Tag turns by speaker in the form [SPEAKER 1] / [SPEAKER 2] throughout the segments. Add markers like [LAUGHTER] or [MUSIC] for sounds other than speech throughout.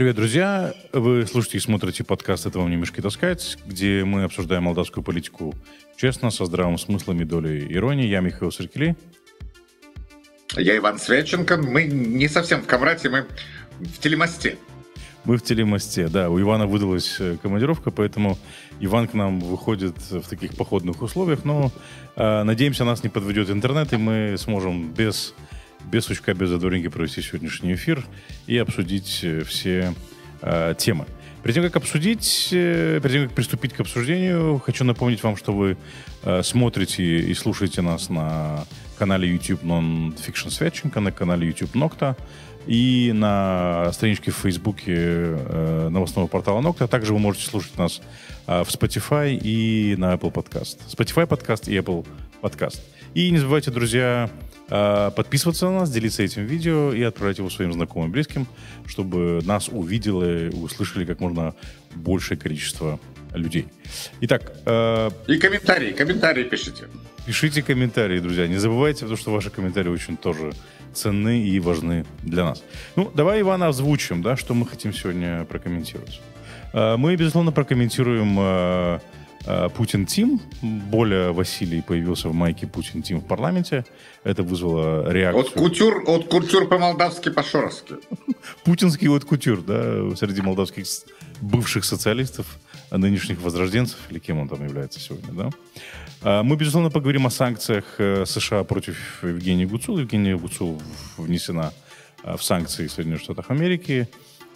[SPEAKER 1] Привет, друзья! Вы слушаете и смотрите подкаст «Это вам не мешки таскать», где мы обсуждаем молдавскую политику честно, со здравым смыслом и долей иронии. Я Михаил Сыркели. Я Иван Свяченко. Мы не совсем в Камрате, мы в телемосте. Мы в телемосте, да. У Ивана выдалась э, командировка, поэтому Иван к нам выходит в таких походных условиях. Но э, надеемся, нас не подведет интернет, и мы сможем без без сучка, без задоринки провести сегодняшний эфир и обсудить э, все э, темы. Перед тем, как обсудить, э, перед тем, как приступить к обсуждению, хочу напомнить вам, что вы э, смотрите и слушаете нас на канале YouTube Non-Fiction Swatching, на канале YouTube Nocta и на страничке в Фейсбуке э, новостного портала Nocta. Также вы можете слушать нас э, в Spotify и на Apple Podcast. Spotify подкаст и Apple подкаст. И не забывайте, друзья, Э, подписываться на нас, делиться этим видео и отправлять его своим знакомым и близким, чтобы нас увидело и услышали как можно большее количество людей. Итак... Э, и комментарии, комментарии пишите. Пишите комментарии, друзья. Не забывайте, потому что ваши комментарии очень тоже ценны и важны для нас. Ну, давай, Ивана, озвучим, да, что мы хотим сегодня прокомментировать. Э, мы, безусловно, прокомментируем Э, Путин Тим. Более Василий появился в майке Путин Тим в парламенте. Это вызвало реакцию. От кутюр, от кутюр по-молдавски, по-шоровски. Путинский от кутюр, да, среди молдавских бывших социалистов, нынешних возрожденцев, или кем он там является сегодня, да. А мы, безусловно, поговорим о санкциях э, США против Евгения Гуцула. Евгения Гуцул внесена э, в санкции Соединенных Штатов Америки.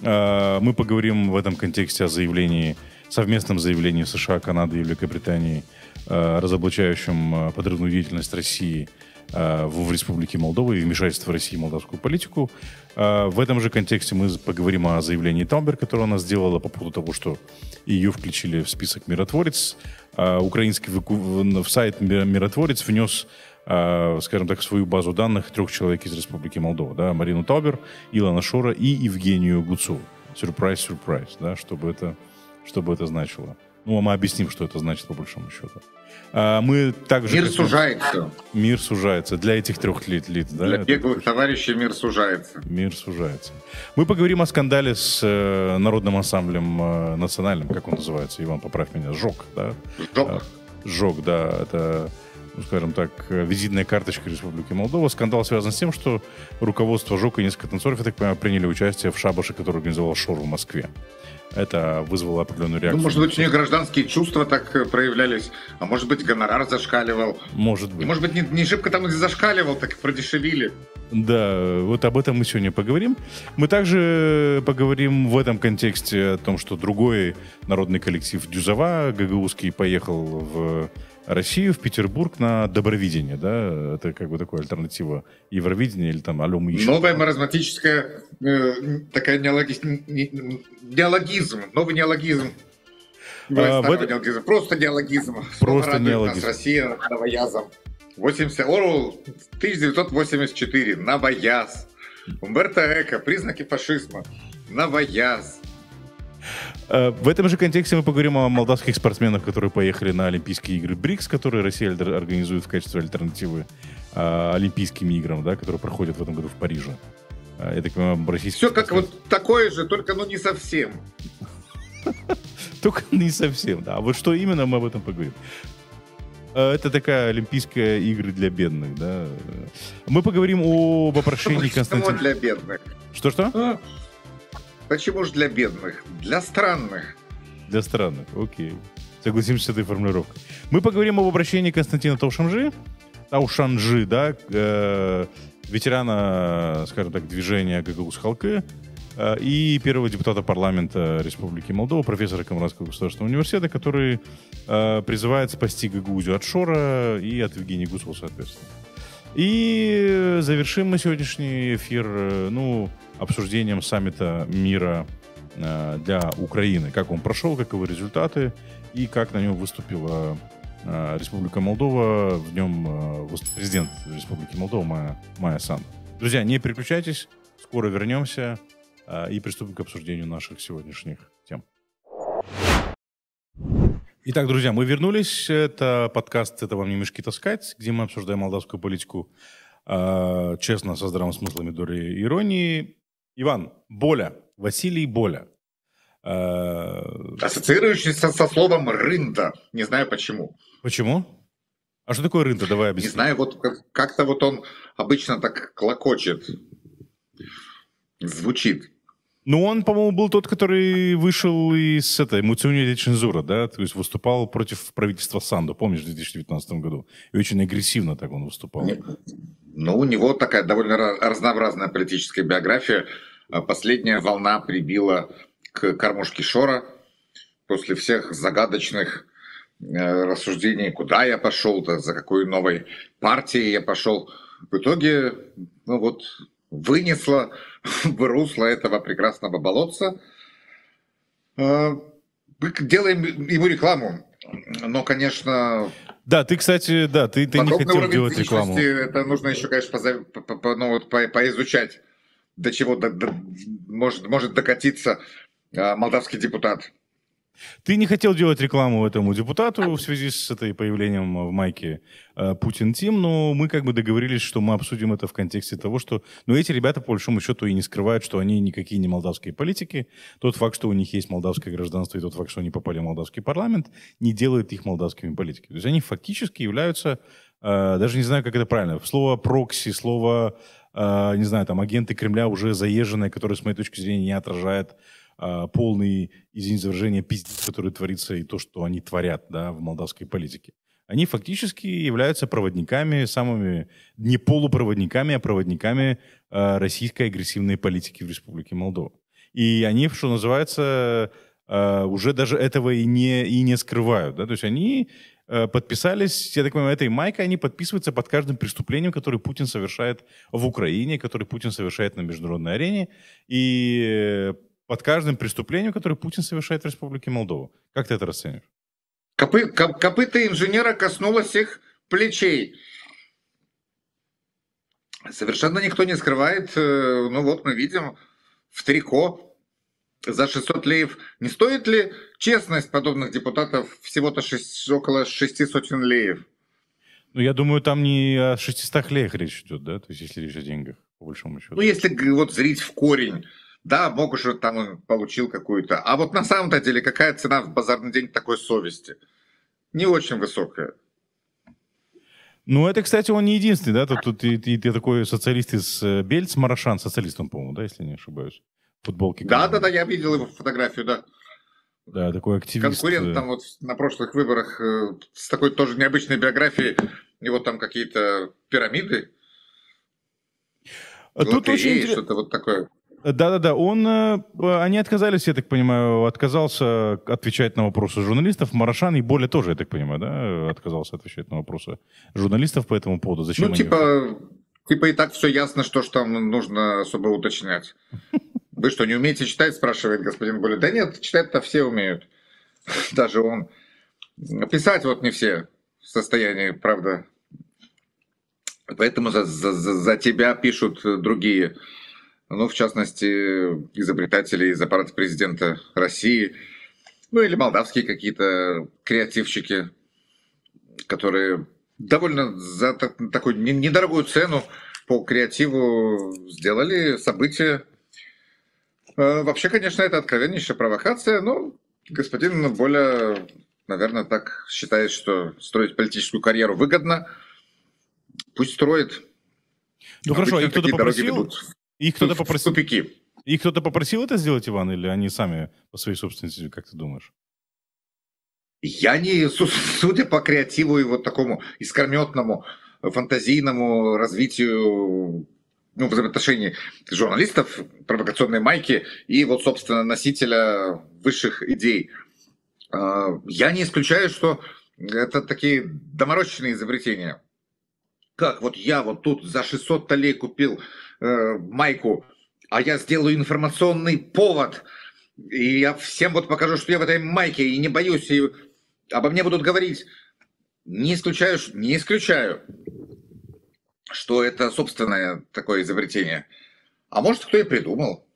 [SPEAKER 1] А мы поговорим в этом контексте о заявлении совместном заявлении США, Канады и Великобритании, э, разоблачающем э, подрывную деятельность России э, в Республике Молдова и вмешательство России в молдавскую политику. В этом же контексте мы поговорим о заявлении Таумбер, которое она сделала по поводу того, что ее включили в список миротворец. Украинский в сайт миротворец внес скажем так, свою базу данных трех человек из Республики Молдова, да, Марину Таубер, Илона Шора и Евгению Гуцу. Сюрприз, сюрприз, да, чтобы это что бы это значило. Ну, а мы объясним, что это значит, по большому счету. А, мы также... Мир хотим... сужается. Мир сужается. Для этих трех лиц, лиц да? Для беглых это... товарищей мир сужается. Мир сужается. Мы поговорим о скандале с э, Народным ассамблем э, национальным, как он называется, Иван, поправь меня, ЖОК, да? ЖОК. А, ЖОК, да, это ну, скажем так, визитная карточка Республики Молдова. Скандал связан с тем, что руководство Жок и несколько танцоров, я так понимаю, приняли участие в шабаше, который организовал Шор в Москве это вызвало определенную ну, реакцию. Ну, может
[SPEAKER 2] быть, у нее гражданские чувства так э, проявлялись, а может быть, гонорар зашкаливал. Может быть. И, может быть, не, не шибко там где зашкаливал, так и продешевили.
[SPEAKER 1] Да, вот об этом мы сегодня поговорим. Мы также поговорим в этом контексте о том, что другой народный коллектив Дюзова, ГГУский, поехал в Россию в Петербург на добровидение, да? Это как бы такое альтернатива Евровидения или там Алём еще. Новая
[SPEAKER 2] маразматическая э, такая неологи... не... неологизм, новый неологизм. А, в это... неологизм. Просто неологизм. Просто неологизм. Нас Россия новоязом. 80... Орвел 1984. Новояз. Умберто Эко. Признаки фашизма. Новояз.
[SPEAKER 1] Э, в этом же контексте мы поговорим о молдавских спортсменах, которые поехали на Олимпийские игры БРИКС, которые Россия организует в качестве альтернативы э, Олимпийским играм, да, которые проходят в этом году в Париже. Это так понимаю, российские... Все как
[SPEAKER 2] вот такое же, только ну не
[SPEAKER 1] совсем. [LAUGHS] Только не совсем, да. А вот что именно, мы об этом поговорим. Э, это такая олимпийская игры для бедных, да. Мы поговорим об опрошении [LAUGHS] Константина... для бедных? Что-что? А, Почему же для бедных? Для странных. Для странных, окей. Согласимся с этой формулировкой. Мы поговорим об обращении Константина Таушанжи, Таушанжи, да, э, ветерана, скажем так, движения Гагаус Халкы э, и первого депутата парламента Республики Молдова, профессора Камрадского государственного университета, который э, призывает спасти Гагаузию от Шора и от Евгения Гусова, соответственно. И э, завершим мы сегодняшний эфир, э, ну, обсуждением саммита мира э, для Украины. Как он прошел, каковы результаты и как на нем выступила э, Республика Молдова. В нем э, президент Республики Молдова Майя, Майя Сан. Друзья, не переключайтесь, скоро вернемся и приступим к обсуждению наших сегодняшних тем. Итак, друзья, мы вернулись. Это подкаст «Это вам не мешки таскать», где мы обсуждаем молдавскую политику честно, со здравым смыслом и долей иронии. Иван, Боля, Василий Боля. Э, Ассоциирующийся со словом «рында». Не знаю почему. Почему?
[SPEAKER 2] А что такое рында? Давай объясним. Не знаю, вот как-то вот он обычно так клокочет.
[SPEAKER 1] Звучит. Ну, он, по-моему, был тот, который вышел из этой Муцуни цензуры, да, то есть выступал против правительства Санду, помнишь, в 2019 году. И очень агрессивно так он выступал.
[SPEAKER 2] Ну, у него такая довольно разнообразная политическая биография. А последняя волна прибила к кормушке Шора после всех загадочных э, рассуждений, куда я пошел-то, за какой новой партией я пошел. В итоге, ну вот, вынесла [LAUGHS] в русло этого прекрасного болотца. А, мы делаем ему рекламу. Но, конечно,
[SPEAKER 1] да, ты, кстати, да, ты, ты не хотел делать рекламу.
[SPEAKER 2] Это нужно еще, конечно, поза... по, по, ну, вот, по, поизучать, до чего до, до, может, может докатиться а, молдавский депутат.
[SPEAKER 1] Ты не хотел делать рекламу этому депутату в связи с этой появлением э, в майке э, Путин Тим, но мы как бы договорились, что мы обсудим это в контексте того, что... ну, эти ребята, по большому счету, и не скрывают, что они никакие не молдавские политики. Тот факт, что у них есть молдавское гражданство, и тот факт, что они попали в молдавский парламент, не делает их молдавскими политиками. То есть они фактически являются... Э, даже не знаю, как это правильно. Слово «прокси», слово... Э, не знаю, там агенты Кремля уже заезженные, которые, с моей точки зрения, не отражают а, полный, извините за выражение, пиздец, который творится, и то, что они творят да, в молдавской политике. Они фактически являются проводниками, самыми не полупроводниками, а проводниками э, российской агрессивной политики в Республике Молдова. И они, что называется, э, уже даже этого и не, и не скрывают. Да? То есть они подписались, я так понимаю, этой майкой они подписываются под каждым преступлением, которое Путин совершает в Украине, которое Путин совершает на международной арене. И под каждым преступлением, которое Путин совершает в Республике Молдова. Как ты это расценишь? Копы, коп, копыта инженера коснулось их
[SPEAKER 2] плечей. Совершенно никто не скрывает, э, ну вот мы видим в трико за 600 леев. Не стоит ли честность подобных депутатов всего-то около 6 сотен леев?
[SPEAKER 1] Ну, я думаю, там не о 600 леях речь идет, да? То есть, если речь о деньгах, по большому счету. Ну,
[SPEAKER 2] если вот зрить в корень да, мог же там получил какую-то. А вот на самом-то деле какая цена в базарный день такой совести? Не очень высокая.
[SPEAKER 1] Ну, это, кстати, он не единственный, да? Тут, тут и, и, ты такой социалист из э, Бельц, Марашан, социалист он, по-моему, да, если не ошибаюсь? Футболки. Да-да-да,
[SPEAKER 2] я видел его фотографию, да.
[SPEAKER 1] Да, такой активист. Конкурент э. там
[SPEAKER 2] вот на прошлых выборах э, с такой тоже необычной биографией. и вот там какие-то пирамиды.
[SPEAKER 1] А тут очень интерес...
[SPEAKER 2] что-то вот такое.
[SPEAKER 1] Да-да-да, он, э, э, они отказались, я так понимаю, отказался отвечать на вопросы журналистов. Марашан и Боля тоже, я так понимаю, да, э, отказался отвечать на вопросы журналистов по этому поводу. Зачем ну,
[SPEAKER 2] типа, типа и так все ясно, что ж там нужно особо уточнять. [LAUGHS] Вы что, не умеете читать, спрашивает господин Боля. Да нет, читать-то все умеют. [LAUGHS] Даже он. Писать вот не все в состоянии, правда. Поэтому за, за, за тебя пишут другие ну, в частности, изобретатели из аппарата президента России, ну или молдавские какие-то креативщики, которые довольно за такую недорогую цену по креативу сделали события. Э, вообще, конечно, это откровеннейшая провокация, но господин более, наверное, так считает, что строить политическую карьеру выгодно. Пусть строит.
[SPEAKER 1] Ну Обычно хорошо, и кто-то попросил, их кто-то попросил... В тупики. Их кто-то попросил это сделать, Иван, или они сами по своей собственности, как ты думаешь? Я не, [LAUGHS] судя по креативу и вот такому
[SPEAKER 2] искрометному, фантазийному развитию ну, взаимоотношений журналистов, провокационной майки и вот, собственно, носителя высших идей. А, я не исключаю, что это такие доморощенные изобретения. Как вот я вот тут за 600 талей купил э, майку, а я сделаю информационный повод, и я всем вот покажу, что я в этой майке, и не боюсь, и обо мне будут говорить. Не исключаю, не исключаю, что это собственное такое изобретение. А может, кто и придумал.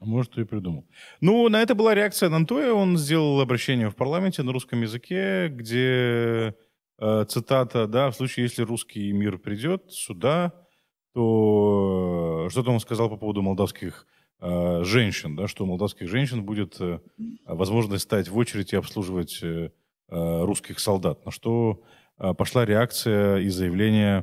[SPEAKER 1] А может, кто и придумал. Ну, на это была реакция Нантоя. Он сделал обращение в парламенте на русском языке, где э, цитата, да, в случае, если русский мир придет сюда, то э, что-то он сказал по поводу молдавских э, женщин, да, что у молдавских женщин будет э, возможность стать в очередь и обслуживать э, э, русских солдат, на что э, пошла реакция и заявление э,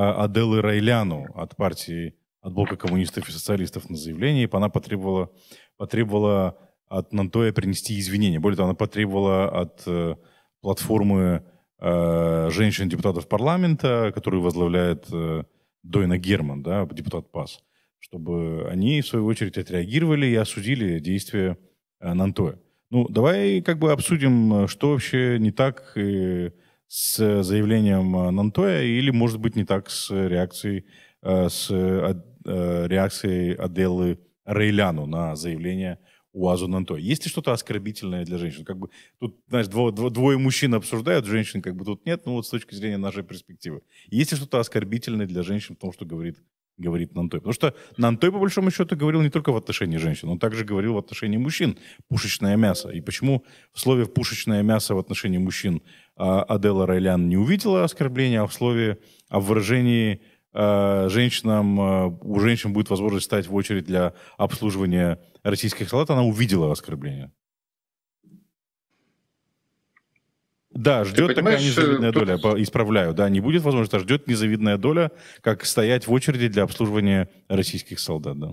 [SPEAKER 1] Аделы Райляну от партии, от блока коммунистов и социалистов на заявление, и она потребовала, потребовала от Нантоя принести извинения. Более того, она потребовала от э, платформы э, женщин-депутатов парламента, которую возглавляет э, Дойна Герман, да, депутат ПАС, чтобы они, в свою очередь, отреагировали и осудили действия э, Нантоя. Ну, давай как бы обсудим, э, что вообще не так э, с заявлением Нантоя или, может быть, не так с реакцией, с реакцией Аделы Рейляну на заявление уазу Нанто. Есть ли что-то оскорбительное для женщин? Как бы тут, знаешь, дво, дво, двое мужчин обсуждают, женщин как бы тут нет, ну вот с точки зрения нашей перспективы. Есть ли что-то оскорбительное для женщин в том, что говорит говорит Нантой. Потому что Нантой, по большому счету, говорил не только в отношении женщин, он также говорил в отношении мужчин. Пушечное мясо. И почему в слове «пушечное мясо» в отношении мужчин а, Адела Райлян не увидела оскорбления, а в слове, а в выражении Э, женщинам, э, у женщин будет возможность стать в очередь для обслуживания российских солдат, она увидела оскорбление. Да, ждет такая э, незавидная тут... доля, исправляю, да, не будет возможности, а ждет незавидная доля, как стоять в очереди для обслуживания российских солдат, да.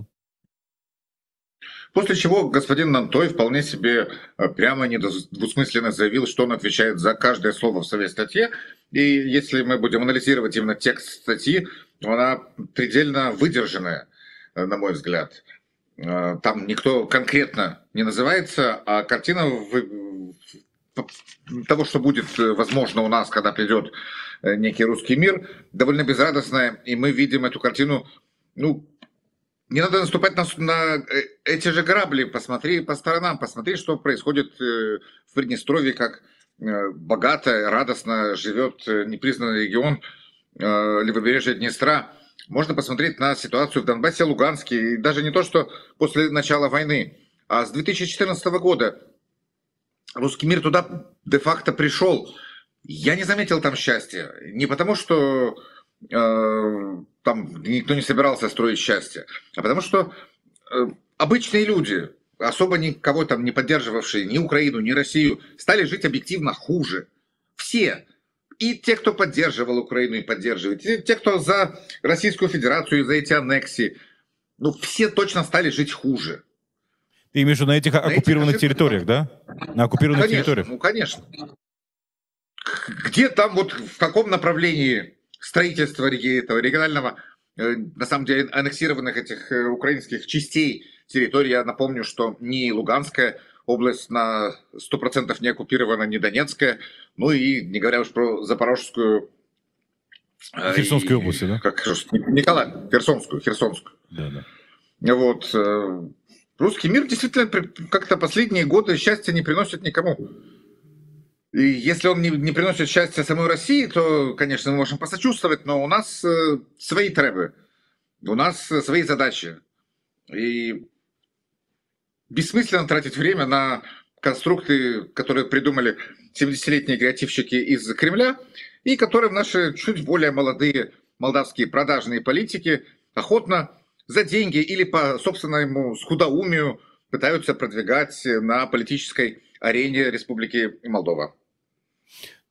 [SPEAKER 2] После чего господин Нантой вполне себе прямо недвусмысленно заявил, что он отвечает за каждое слово в своей статье. И если мы будем анализировать именно текст статьи, она предельно выдержанная, э, на мой взгляд. Э, там никто конкретно не называется, а картина того, что будет, э, возможно, у нас, когда придет некий русский мир, довольно безрадостная, и мы видим эту картину, ну, не надо наступать на, на эти же грабли, посмотри по сторонам, посмотри, что происходит в Приднестровье, как богато, радостно живет непризнанный регион – Э, левобережья Днестра, можно посмотреть на ситуацию в Донбассе, Луганске, и даже не то, что после начала войны, а с 2014 года русский мир туда де-факто пришел. Я не заметил там счастья. Не потому, что э, там никто не собирался строить счастье, а потому что э, обычные люди, особо никого там не поддерживавшие ни Украину, ни Россию, стали жить объективно хуже. Все и те, кто поддерживал Украину и поддерживает, и те, кто за Российскую Федерацию и за эти аннексии, ну, все точно стали жить хуже.
[SPEAKER 1] Ты имеешь в виду на этих на оккупированных этих... территориях, да? На оккупированных конечно, территориях. Ну,
[SPEAKER 2] конечно. Где там, вот в каком направлении строительство этого регионального, э, на самом деле, аннексированных этих э, украинских частей территории, я напомню, что не Луганская область на 100% не оккупирована, не Донецкая, ну и не говоря уж про Запорожскую э, ну,
[SPEAKER 1] Херсонской области, да? Как
[SPEAKER 2] Николай, Херсонскую, Херсонскую. Да, да. Вот. Э, русский мир действительно как-то последние годы счастья не приносит никому. И если он не, не приносит счастья самой России, то, конечно, мы можем посочувствовать, но у нас э, свои требы, у нас свои задачи. И бессмысленно тратить время на конструкты, которые придумали 70-летние креативщики из Кремля, и которые наши чуть более молодые молдавские продажные политики охотно за деньги или по собственному скудоумию пытаются продвигать на политической арене Республики Молдова.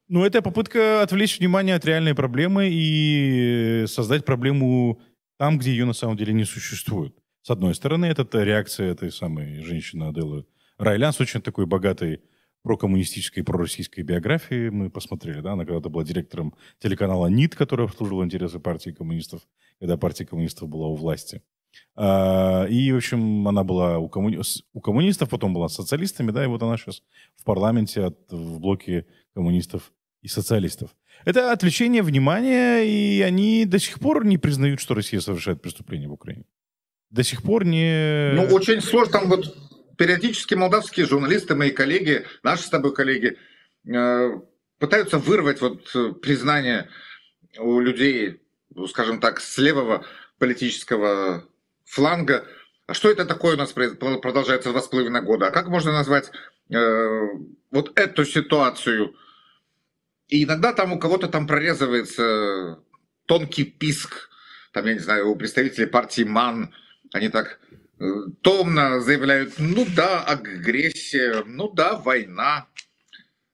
[SPEAKER 1] Ну, это попытка отвлечь внимание от реальной проблемы и создать проблему там, где ее на самом деле не существует. С одной стороны, это реакция этой самой женщины Аделы Райлян очень такой богатой прокоммунистической и пророссийской биографии мы посмотрели. Да? Она когда-то была директором телеканала НИТ, который обслуживал интересы партии коммунистов, когда партия коммунистов была у власти. А, и, в общем, она была у, коммуни... у коммунистов, потом была с социалистами, да, и вот она сейчас в парламенте от... в блоке коммунистов и социалистов. Это отвлечение внимания, и они до сих пор не признают, что Россия совершает преступление в Украине до сих пор не... Ну,
[SPEAKER 2] очень сложно. Там вот периодически молдавские журналисты, мои коллеги, наши с тобой коллеги, э, пытаются вырвать вот э, признание у людей, ну, скажем так, с левого политического фланга. А что это такое у нас продолжается два с половиной года? А как можно назвать э, вот эту ситуацию? И иногда там у кого-то там прорезывается тонкий писк, там, я не знаю, у представителей партии МАН, они так э, томно заявляют, ну да, агрессия, ну да, война.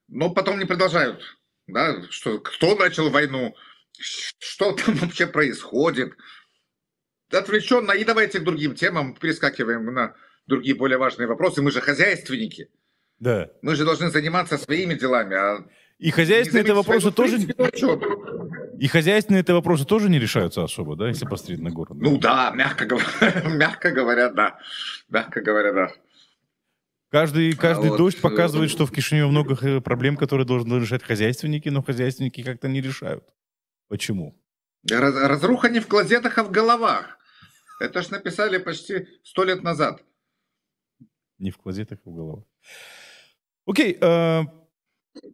[SPEAKER 2] Но потом не продолжают, да, что, кто начал войну, что там вообще происходит. Отвлеченно, и давайте к другим темам, перескакиваем на другие более важные вопросы. Мы же хозяйственники. Да. Мы же должны заниматься своими делами. А и хозяйственные это вопросы тоже... Принципе,
[SPEAKER 1] и хозяйственные это вопросы тоже не решаются особо, да, если посмотреть на город? Ну да, мягко, говоря,
[SPEAKER 2] [LAUGHS] мягко говоря, да. Мягко говоря, да. Каждый, а каждый а вот, дождь э, показывает, ну что
[SPEAKER 1] в Кишиневе много э, проблем, которые должны решать хозяйственники, но хозяйственники как-то не решают. Почему?
[SPEAKER 2] Раз, разруха не в клозетах, а в головах. Это ж написали почти сто лет назад.
[SPEAKER 1] Не в клозетах, а в головах. Окей, э,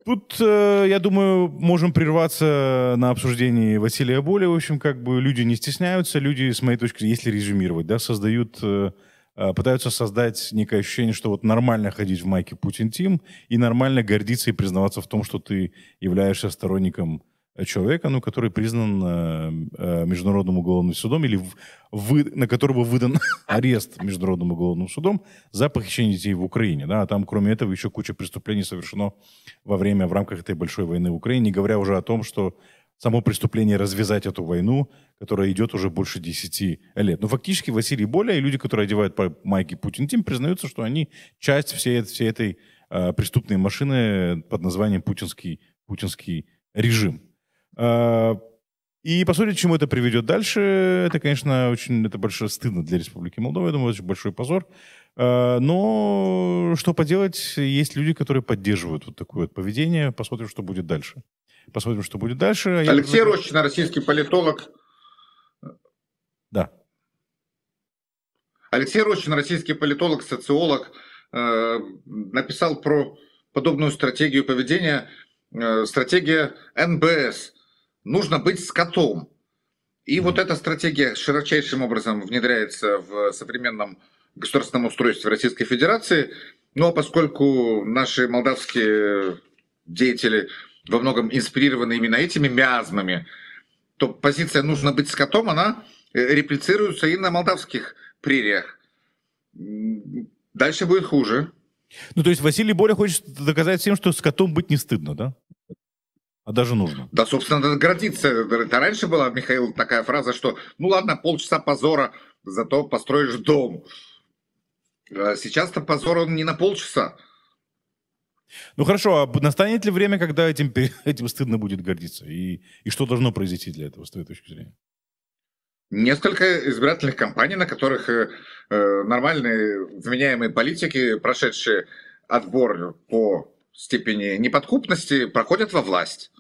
[SPEAKER 1] Тут, э, я думаю, можем прерваться на обсуждении Василия Боли. В общем, как бы люди не стесняются, люди, с моей точки зрения, если резюмировать, да, создают, э, э, пытаются создать некое ощущение, что вот нормально ходить в майке Путин Тим и нормально гордиться и признаваться в том, что ты являешься сторонником человека, ну, который признан э, э Международным уголовным судом или вы, на которого выдан [LAUGHS] арест Международным уголовным судом за похищение детей в Украине. Да? А там, кроме этого, еще куча преступлений совершено во время, в рамках этой большой войны в Украине, не говоря уже о том, что само преступление развязать эту войну, которая идет уже больше 10 лет. Но фактически Василий Боля и люди, которые одевают майки майке Путин Тим, признаются, что они часть всей, всей этой э, преступной машины под названием путинский, путинский режим. А, и посмотрим, к чему это приведет дальше. Это, конечно, очень это большое стыдно для Республики Молдова. Я думаю, это очень большой позор. А, но что поделать, есть люди, которые поддерживают вот такое вот поведение. Посмотрим, что будет дальше. Посмотрим, что будет дальше. А Алексей Я...
[SPEAKER 2] Рощин, российский политолог. Да. Алексей Рощин, российский политолог, социолог, э, написал про подобную стратегию поведения, э, стратегия НБС – нужно быть скотом. И mm-hmm. вот эта стратегия широчайшим образом внедряется в современном государственном устройстве Российской Федерации. Но ну, а поскольку наши молдавские деятели во многом инспирированы именно этими миазмами, то позиция «нужно быть скотом», она э, реплицируется и на молдавских прериях. Дальше будет хуже.
[SPEAKER 1] Ну, то есть Василий Боря хочет доказать всем, что скотом быть не стыдно, да?
[SPEAKER 2] а даже нужно. Да, собственно, надо гордиться. Это раньше была, Михаил, такая фраза, что ну ладно, полчаса позора, зато построишь дом. А сейчас-то позор он не на полчаса.
[SPEAKER 1] Ну хорошо, а настанет ли время, когда этим, [LAUGHS] этим стыдно будет гордиться? И, и что должно произойти для этого, с твоей точки зрения?
[SPEAKER 2] Несколько избирательных кампаний, на которых э, э нормальные вменяемые политики, прошедшие отбор по степени неподкупности, проходят во власть.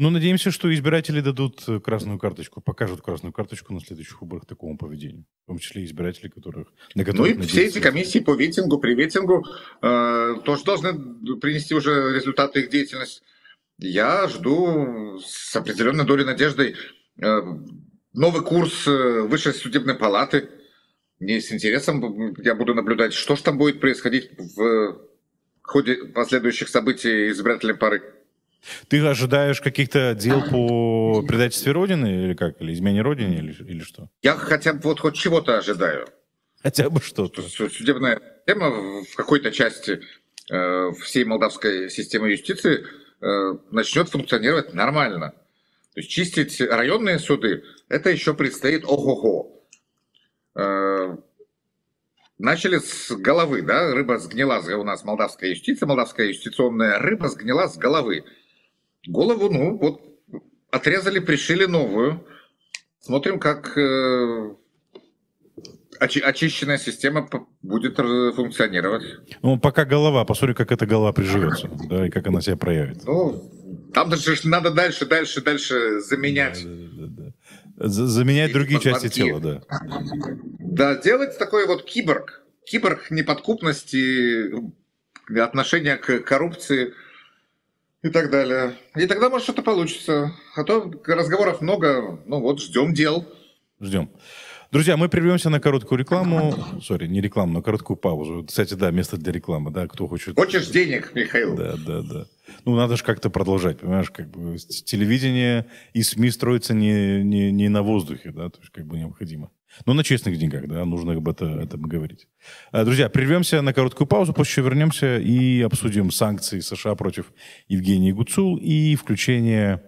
[SPEAKER 1] Ну, надеемся, что избиратели дадут э, красную карточку, покажут красную карточку на следующих выборах такому поведению. В том числе избиратели, которых... На которых ну и все эти
[SPEAKER 2] комиссии по витингу, при витингу э, тоже должны принести уже результаты их деятельности. Я жду с определенной долей надежды э, новый курс э, Высшей судебной палаты. Мне с интересом я буду наблюдать, что же там будет происходить в ходе последующих событий избирательной пары.
[SPEAKER 1] Ты ожидаешь каких-то дел по предательству Родины или как? Или измене Родины или, или что?
[SPEAKER 2] Я хотя бы вот хоть чего-то ожидаю. Хотя бы что-то. Судебная тема в какой-то части э, всей молдавской системы юстиции э, начнет функционировать нормально. То есть чистить районные суды, это еще предстоит ого-го. Э, начали с головы, да, рыба сгнила у нас молдавская юстиция, молдавская юстиционная рыба сгнила с головы. Голову, ну, вот отрезали, пришили новую. Смотрим, как э, очищенная система будет э, функционировать.
[SPEAKER 1] Ну, пока голова, Посмотрим, как эта голова приживется, да, и как она себя проявит.
[SPEAKER 2] Ну, там даже надо дальше, дальше, дальше заменять. Да, да,
[SPEAKER 1] да, да. Заменять и другие части тела, да.
[SPEAKER 2] Да, делать такой вот киборг. Киборг неподкупности, э, отношения к коррупции – и так далее. И тогда, может, что-то получится. А то разговоров много, ну вот, ждем дел.
[SPEAKER 1] Ждем. Друзья, мы прервемся на короткую рекламу. Сори, не рекламу, но короткую паузу. Кстати, да, место для рекламы, да, кто хочет... Хочешь
[SPEAKER 2] денег, Михаил? Да,
[SPEAKER 1] да, да. Ну, надо же как-то продолжать, понимаешь, как бы телевидение и СМИ строятся не, не, не на воздухе, да, то есть как бы необходимо. Но ну, на честных деньгах, да, нужно об этом, этом говорить. Э, друзья, прервемся на короткую паузу, после чего вернемся и обсудим санкции США против Евгении Гуцул и включение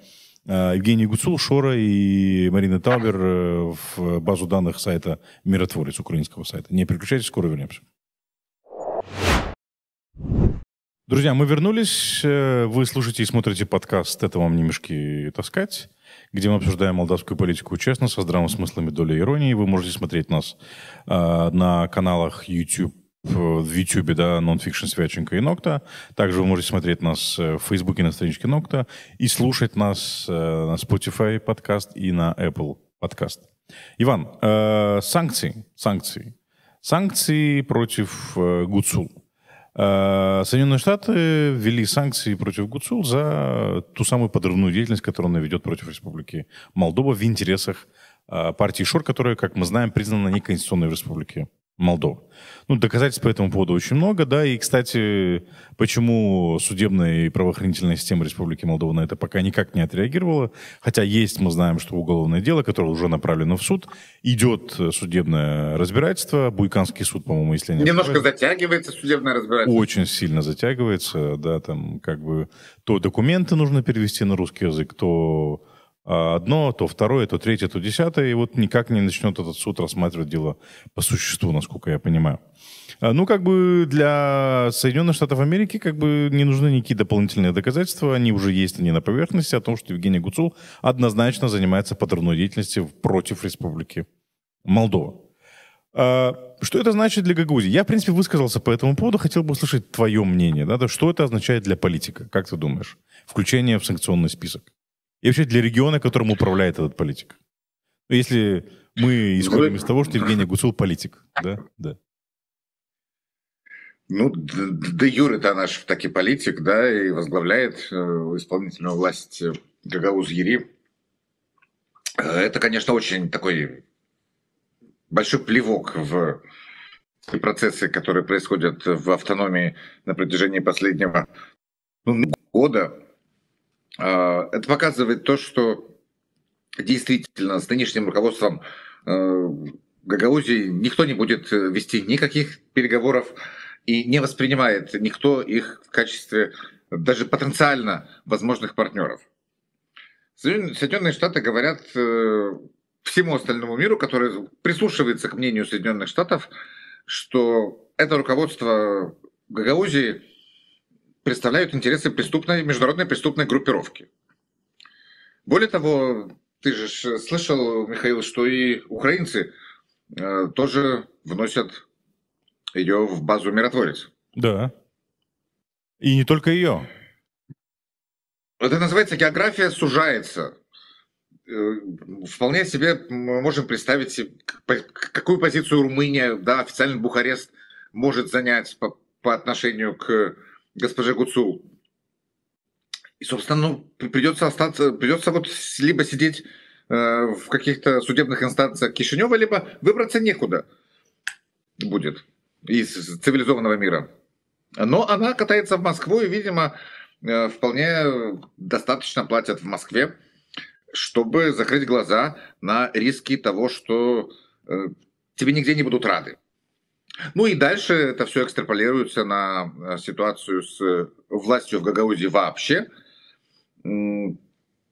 [SPEAKER 1] э, Евгений Гуцул, Шора и Марина Таубер э, в базу данных сайта «Миротворец», украинского сайта. Не переключайтесь, скоро вернемся. Друзья, мы вернулись. Вы слушаете и смотрите подкаст «Это вам не мешки таскать» где мы обсуждаем молдавскую политику честно, со здравым смыслом и долей иронии. Вы можете смотреть нас э, на каналах YouTube э, в YouTube, да, Nonfiction Свяченко и Нокта. Также вы можете смотреть нас э, в Facebook на страничке Нокта и слушать нас э, на Spotify подкаст и на Apple подкаст. Иван, э, санкции, санкции. Санкции против э, ГУЦУ. Э, Соединенные Штаты ввели санкции против Гуцул за ту самую подрывную деятельность, которую она ведет против Республики Молдова в интересах э, партии Шор, которая, как мы знаем, признана неконституционной в республике. Молдова. Ну, доказательств по этому поводу очень много, да, и, кстати, почему судебная и правоохранительная система Республики Молдова на это пока никак не отреагировала, хотя есть, мы знаем, что уголовное дело, которое уже направлено в суд, идет судебное разбирательство, Буйканский суд, по-моему, если не Немножко
[SPEAKER 2] ошибаюсь. затягивается судебное
[SPEAKER 1] разбирательство. Очень сильно затягивается, да, там как бы то документы нужно перевести на русский язык, то а, одно, то второе, то третье, то десятое, и вот никак не начнет этот суд рассматривать дело по существу, насколько я понимаю. А, ну, как бы для Соединенных Штатов Америки как бы не нужны никакие дополнительные доказательства, они уже есть, они на поверхности, о том, что Евгений Гуцул однозначно занимается подрывной деятельностью против Республики Молдова. А, что это значит для Гагузи? Я, в принципе, высказался по этому поводу, хотел бы услышать твое мнение. Да? Что это означает для политика? Как ты думаешь? Включение в санкционный список. И вообще для региона, которым управляет этот политик. Ну, если мы исходим из того, что Евгений Гуцул политик, да? Да. Ну,
[SPEAKER 2] да, Юра, это наш таки политик, да, и возглавляет э, исполнительную власть э, Гагауз Ери. Э, это, конечно, очень такой большой плевок в процессы, которые происходят в автономии на протяжении последнего ну, года, а, это показывает то, что действительно с нынешним руководством э, Гагаузии никто не будет э, вести никаких переговоров и не воспринимает никто их в качестве даже потенциально возможных партнеров. Соединенные Штаты говорят э, всему остальному миру, который прислушивается к мнению Соединенных Штатов, что это руководство Гагаузии представляют интересы преступной, международной преступной группировки. Более того, ты же слышал, Михаил, что и украинцы э, тоже вносят ее в базу миротворец.
[SPEAKER 1] Да. И не только ее.
[SPEAKER 2] Это называется география сужается. Э, вполне себе мы можем представить, какую позицию Румыния, да, официальный Бухарест может занять по, по отношению к госпоже Гуцул. И, собственно, ну, придется остаться, придется вот либо сидеть э, в каких-то судебных инстанциях Кишинева, либо выбраться некуда будет из цивилизованного мира. Но она катается в Москву и, видимо, э, вполне достаточно платят в Москве, чтобы закрыть глаза на риски того, что э, тебе нигде не будут рады. Ну и дальше это все экстраполируется на э, ситуацию с э, властью в Гагаузии вообще.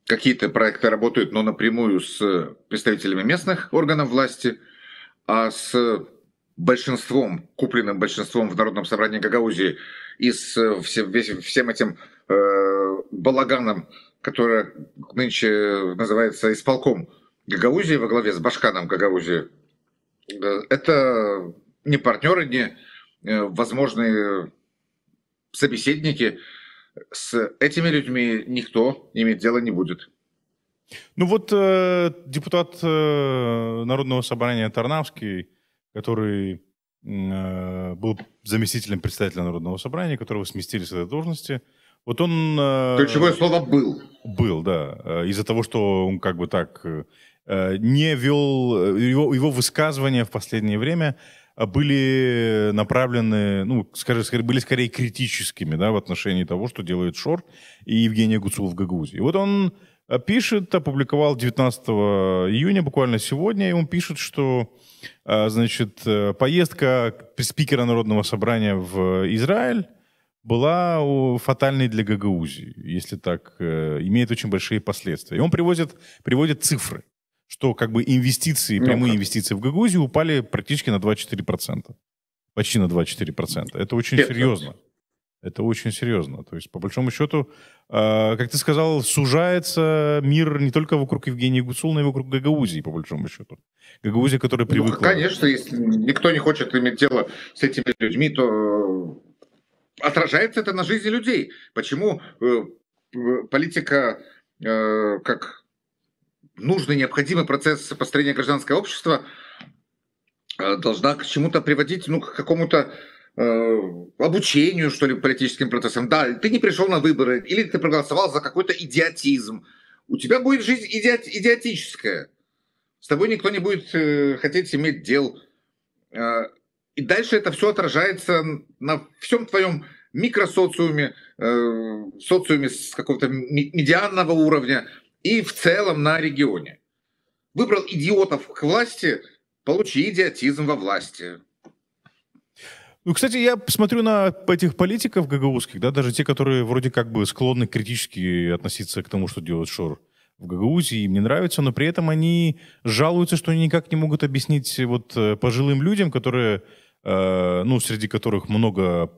[SPEAKER 2] Какие-то проекты работают, но напрямую с представителями местных органов власти, а с большинством, купленным большинством в Народном собрании Гагаузии и с э, всем, всем этим э, балаганом, который нынче называется исполком Гагаузии во главе с Башканом Гагаузии, это не партнеры, не э, возможные собеседники, с этими людьми никто иметь дело не будет.
[SPEAKER 1] Ну вот э, депутат э, Народного собрания Тарнавский, который э, был заместителем председателя Народного собрания, которого сместили с этой должности, вот он... Э, Ключевое слово «был». Был, да. Э, из-за того, что он как бы так э, э не вел... Его, его высказывания в последнее время а, были направлены, ну, скажем, были скорее критическими, да, в отношении того, что делает Шор и Евгения Гуцул в Гагаузии. И вот он а, пишет, опубликовал 19 июня, буквально сегодня, и он пишет, что, а, значит, э, поездка спикера Народного собрания в Израиль была фатальной для Гагаузии, если так, э, имеет очень большие последствия. И он привозит, приводит цифры что как бы инвестиции, ну прямые ну, инвестиции в Гагаузию упали практически на 24%. Почти на 24%. Это очень серьезно. Это очень серьезно. То есть, по большому счету, э, как ты сказал, сужается мир не только вокруг Евгения Гусул но и вокруг Гагаузии, по большому счету. Гагаузия, ну, которая
[SPEAKER 2] привыкла... Ну, конечно, если никто не хочет иметь дело с этими людьми, то э, отражается это на жизни людей. Почему э, политика, э, как нужный, необходимый процесс построения гражданского общества э, должна к чему-то приводить, ну, к какому-то э, обучению, что ли, политическим процессам. Да, ты не пришел на выборы, или ты проголосовал за какой-то идиотизм. У тебя будет жизнь идиот, идиотическая. С тобой никто не будет э, хотеть иметь дел. Э, и дальше это все отражается на всем твоем микросоциуме, э, социуме с какого-то медианного уровня – и в целом на регионе. Выбрал идиотов к власти, получи идиотизм во власти.
[SPEAKER 1] Ну, кстати, я посмотрю на этих политиков гагаузских, да, даже те, которые вроде как бы склонны критически относиться к тому, что делает Шор в Гагаузии, им не нравится, но при этом они жалуются, что они никак не могут объяснить вот э, пожилым людям, которые, э, ну, среди которых много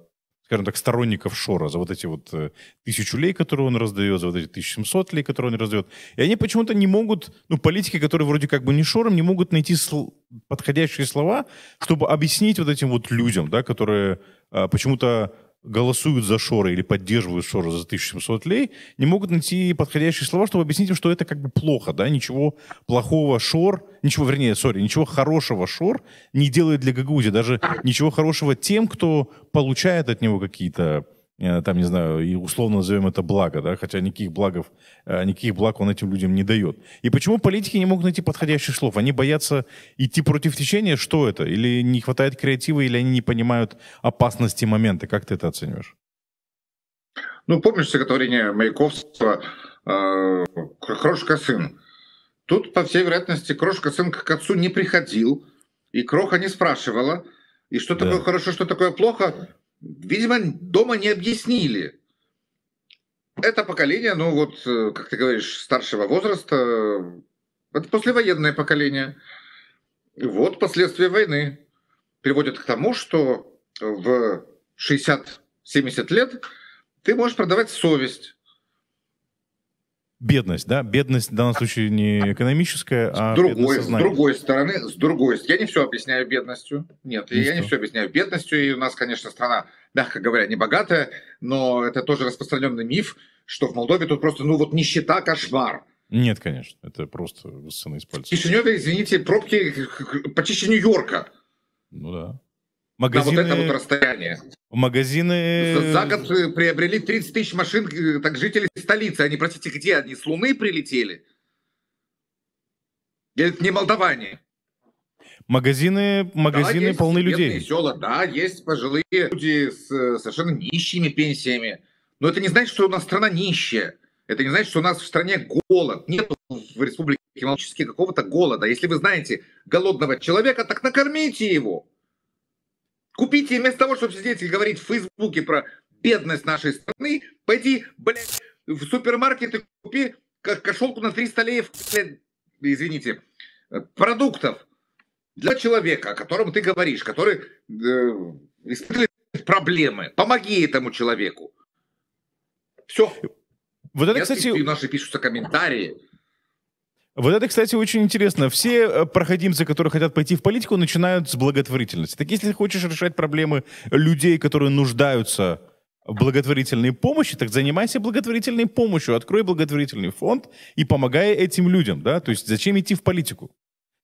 [SPEAKER 1] скажем так, сторонников Шора, за вот эти вот э, тысячу лей, которые он раздает, за вот эти 1700 лей, которые он раздает. И они почему-то не могут, ну, политики, которые вроде как бы не Шором, не могут найти сл- подходящие слова, чтобы объяснить вот этим вот людям, да, которые э, почему-то голосуют за Шора или поддерживают Шора за 1700 лей, не могут найти подходящие слова, чтобы объяснить им, что это как бы плохо, да, ничего плохого Шор, ничего, вернее, сори, ничего хорошего Шор не делает для Гагузи, даже ничего хорошего тем, кто получает от него какие-то Э, там, не знаю, и условно назовем это благо, да, хотя никаких благов, э, никаких благ он этим людям не дает. И почему политики не могут найти подходящих слов? Они боятся идти против течения, что это? Или не хватает креатива, или они не понимают опасности момента? Как ты это оцениваешь?
[SPEAKER 2] Ну, помнишь стихотворение Маяковского э, «Крошка сын»? Тут, по всей вероятности, крошка сын к отцу не приходил, и кроха не спрашивала, и что да. такое хорошо, что такое плохо, Видимо, дома не объяснили. Это поколение, ну вот, э, как ты говоришь, старшего возраста, это послевоенное поколение. И вот последствия войны приводят к тому, что в 60-70 лет ты можешь продавать совесть
[SPEAKER 1] бедность, да? Бедность в данном случае не экономическая, а с другой, с другой
[SPEAKER 2] стороны, с другой я не все объясняю бедностью. Нет, не я что? не все объясняю бедностью. И у нас, конечно, страна, мягко говоря, не богатая, но это тоже распространенный миф, что в Молдове тут просто, ну вот нищета, кошмар.
[SPEAKER 1] Нет, конечно, это просто сцена из пальца. В Кишиневе,
[SPEAKER 2] извините, пробки
[SPEAKER 1] почище Нью-Йорка. Ну да. Магазины... На вот это вот
[SPEAKER 2] расстояние.
[SPEAKER 1] Магазины... За, за
[SPEAKER 2] год э, приобрели 30 тысяч машин, э, так жителей столицы. Они, простите, где они? С Луны прилетели? Это не молдаване.
[SPEAKER 1] Магазины, магазины да, полны людей.
[SPEAKER 2] села, да, есть пожилые люди с э, совершенно нищими пенсиями. Но это не значит, что у нас страна нищая. Это не значит, что у нас в стране голод. Нет в республике Малчевске какого-то голода. Если вы знаете голодного человека, так накормите его. Купите, вместо того, чтобы сидеть и говорить в Фейсбуке про бедность нашей страны, пойди, блядь, в супермаркет и купи кошелку на 300 леев, блядь, извините, э, продуктов для человека, о котором ты говоришь, который э, испытывает проблемы. Помоги этому человеку. Все. Вот это, Я кстати... Пишу, наши пишутся комментарии.
[SPEAKER 1] Вот это, кстати, очень интересно. Все э, проходимцы, которые хотят пойти в политику, начинают с благотворительности. Так если хочешь решать проблемы людей, которые нуждаются в благотворительной помощи, так занимайся благотворительной помощью, открой благотворительный фонд и помогай этим людям, да? То есть зачем идти в политику?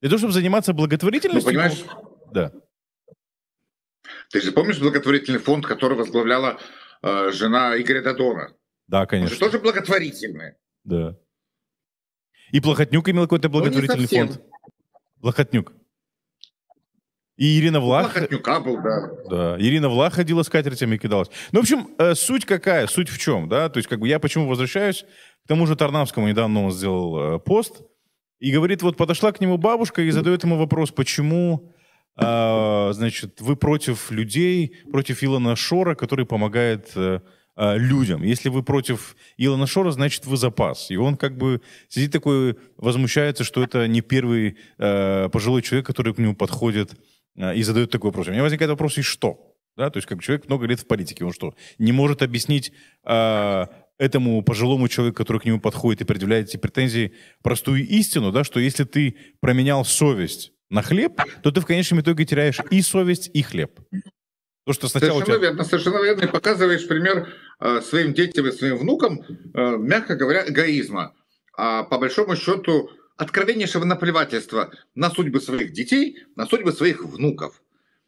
[SPEAKER 1] Для того, чтобы заниматься благотворительностью... Ну, понимаешь?
[SPEAKER 2] Да. Ты же помнишь благотворительный фонд, который возглавляла э, жена Игоря Дадона? Да, конечно. Он же тоже благотворительный.
[SPEAKER 1] Да. И Плохотнюк имел какой-то ну, благотворительный ну, фонд. Плохотнюк. И Ирина Влах... Плохотнюка был, да. Да, Ирина Влах ходила с катерцами и кидалась. Ну, в общем, э, суть какая? Суть в чем, да? То есть, как бы, я почему возвращаюсь? К тому же Тарнавскому недавно он сделал э, пост. И говорит, вот подошла к нему бабушка и задает ему вопрос, почему, э, значит, вы против людей, против Илона Шора, который помогает... Э, э, людям. Если вы против Илона Шора, значит, вы запас. И он как бы сидит такой, возмущается, что это не первый э, пожилой человек, который к нему подходит э, и задает такой вопрос. У меня возникает вопрос, и что? Да, то есть как человек много лет в политике, он что, не может объяснить э, этому пожилому человеку, который к нему подходит и предъявляет эти претензии, простую истину, да, что если ты променял совесть на хлеб, то ты в конечном итоге теряешь и совесть, и хлеб. То, ну, что сначала совершенно тебя...
[SPEAKER 2] верно, совершенно верно. И показываешь пример э, своим детям и своим внукам, э, мягко говоря, эгоизма. А по большому счету откровеннейшего наплевательства на судьбы своих детей, на судьбы своих внуков.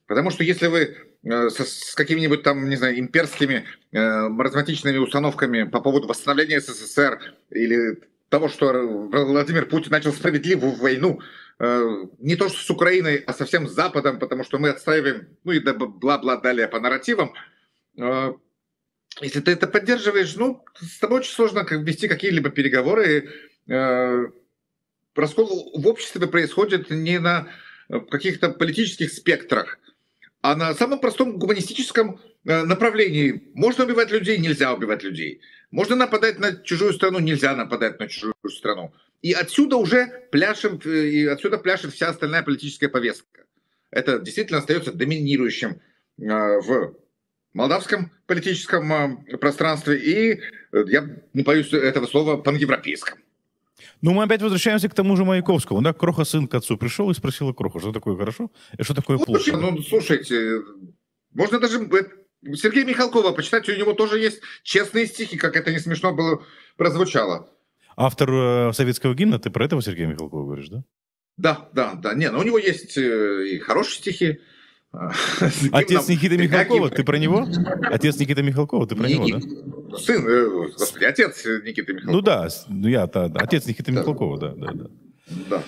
[SPEAKER 2] Потому что если вы э, с какими-нибудь там, не знаю, имперскими э, маразматичными установками по поводу восстановления СССР или того, что Владимир Путин начал справедливую войну, Э, не то что с Украиной, а совсем с Западом, потому что мы отстаиваем, ну и бла-бла далее по нарративам. Э, если ты это поддерживаешь, ну, с тобой очень сложно вести какие-либо переговоры. Э, раскол в обществе происходит не на каких-то политических спектрах, а на самом простом гуманистическом направлении. Можно убивать людей, нельзя убивать людей. Можно нападать на чужую страну, нельзя нападать на чужую страну. И отсюда уже пляшем, э, и отсюда пляшет вся остальная политическая повестка. Это действительно остается доминирующим э, в молдавском политическом э, пространстве и, я не боюсь этого слова, паневропейском.
[SPEAKER 1] Ну, мы опять возвращаемся к тому же Маяковскому. Да? Кроха сын к отцу пришел и спросил Кроха, что такое хорошо и что такое ну, плохо.
[SPEAKER 2] ну, слушайте, можно даже Сергея Михалкова почитать, у него тоже есть честные стихи, как это не смешно было прозвучало автор
[SPEAKER 1] э, советского гимна, ты про этого Сергея Михалкова говоришь, да?
[SPEAKER 2] Да, да, да. Не, но ну, у него есть э,
[SPEAKER 1] и хорошие стихи. А, отец Никиты Михалкова, ты про него? Отец Никиты Михалкова, ты про него, да?
[SPEAKER 2] Сын, э, господи, отец Никиты Михалкова. Ну да,
[SPEAKER 1] ну я, отец Никиты Михалкова, да, да, да. Да.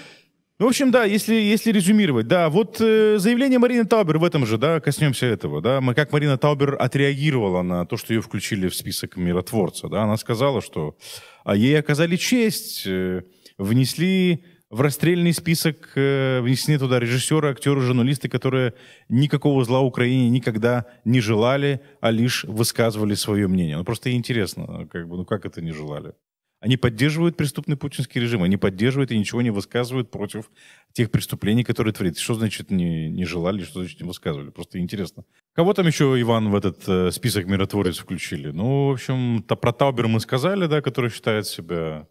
[SPEAKER 1] Ну, в общем, да, если, если резюмировать, да, вот э, заявление Марины Таубер в этом же, да, коснемся этого, да, мы, как Марина Таубер отреагировала на то, что ее включили в список миротворца, да, она сказала, что а ей оказали честь, э, внесли в расстрельный список, э, внесли туда режиссеры, актеры, журналисты, которые никакого зла Украине никогда не желали, а лишь высказывали свое мнение. Ну, просто интересно, как бы, ну как это не желали? Они поддерживают преступный путинский режим, они поддерживают и ничего не высказывают против тех преступлений, которые творит. Что значит не, не желали, что значит не высказывали? Просто интересно. Кого там еще, Иван, в этот э, список миротворец включили? Ну, в общем, то про Таубер мы сказали, да, который считает себя,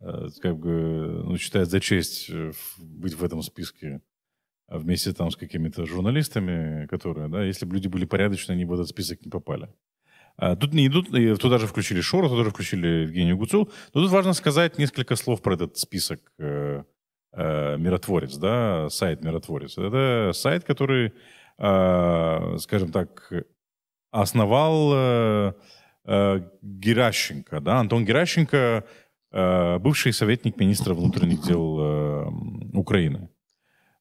[SPEAKER 1] э, как бы, ну, считает за честь э, быть в этом списке а вместе там с какими-то журналистами, которые, да, если бы люди были порядочные, они бы в этот список не попали. А, тут не идут, туда же включили Шора, туда же включили Евгению Гуцул. Но тут важно сказать несколько слов про этот список э, э, миротворец, да, сайт миротворец. Это сайт, который, э, скажем так, основал э, э, Геращенко, да, Антон Геращенко, э, бывший советник министра внутренних дел Украины.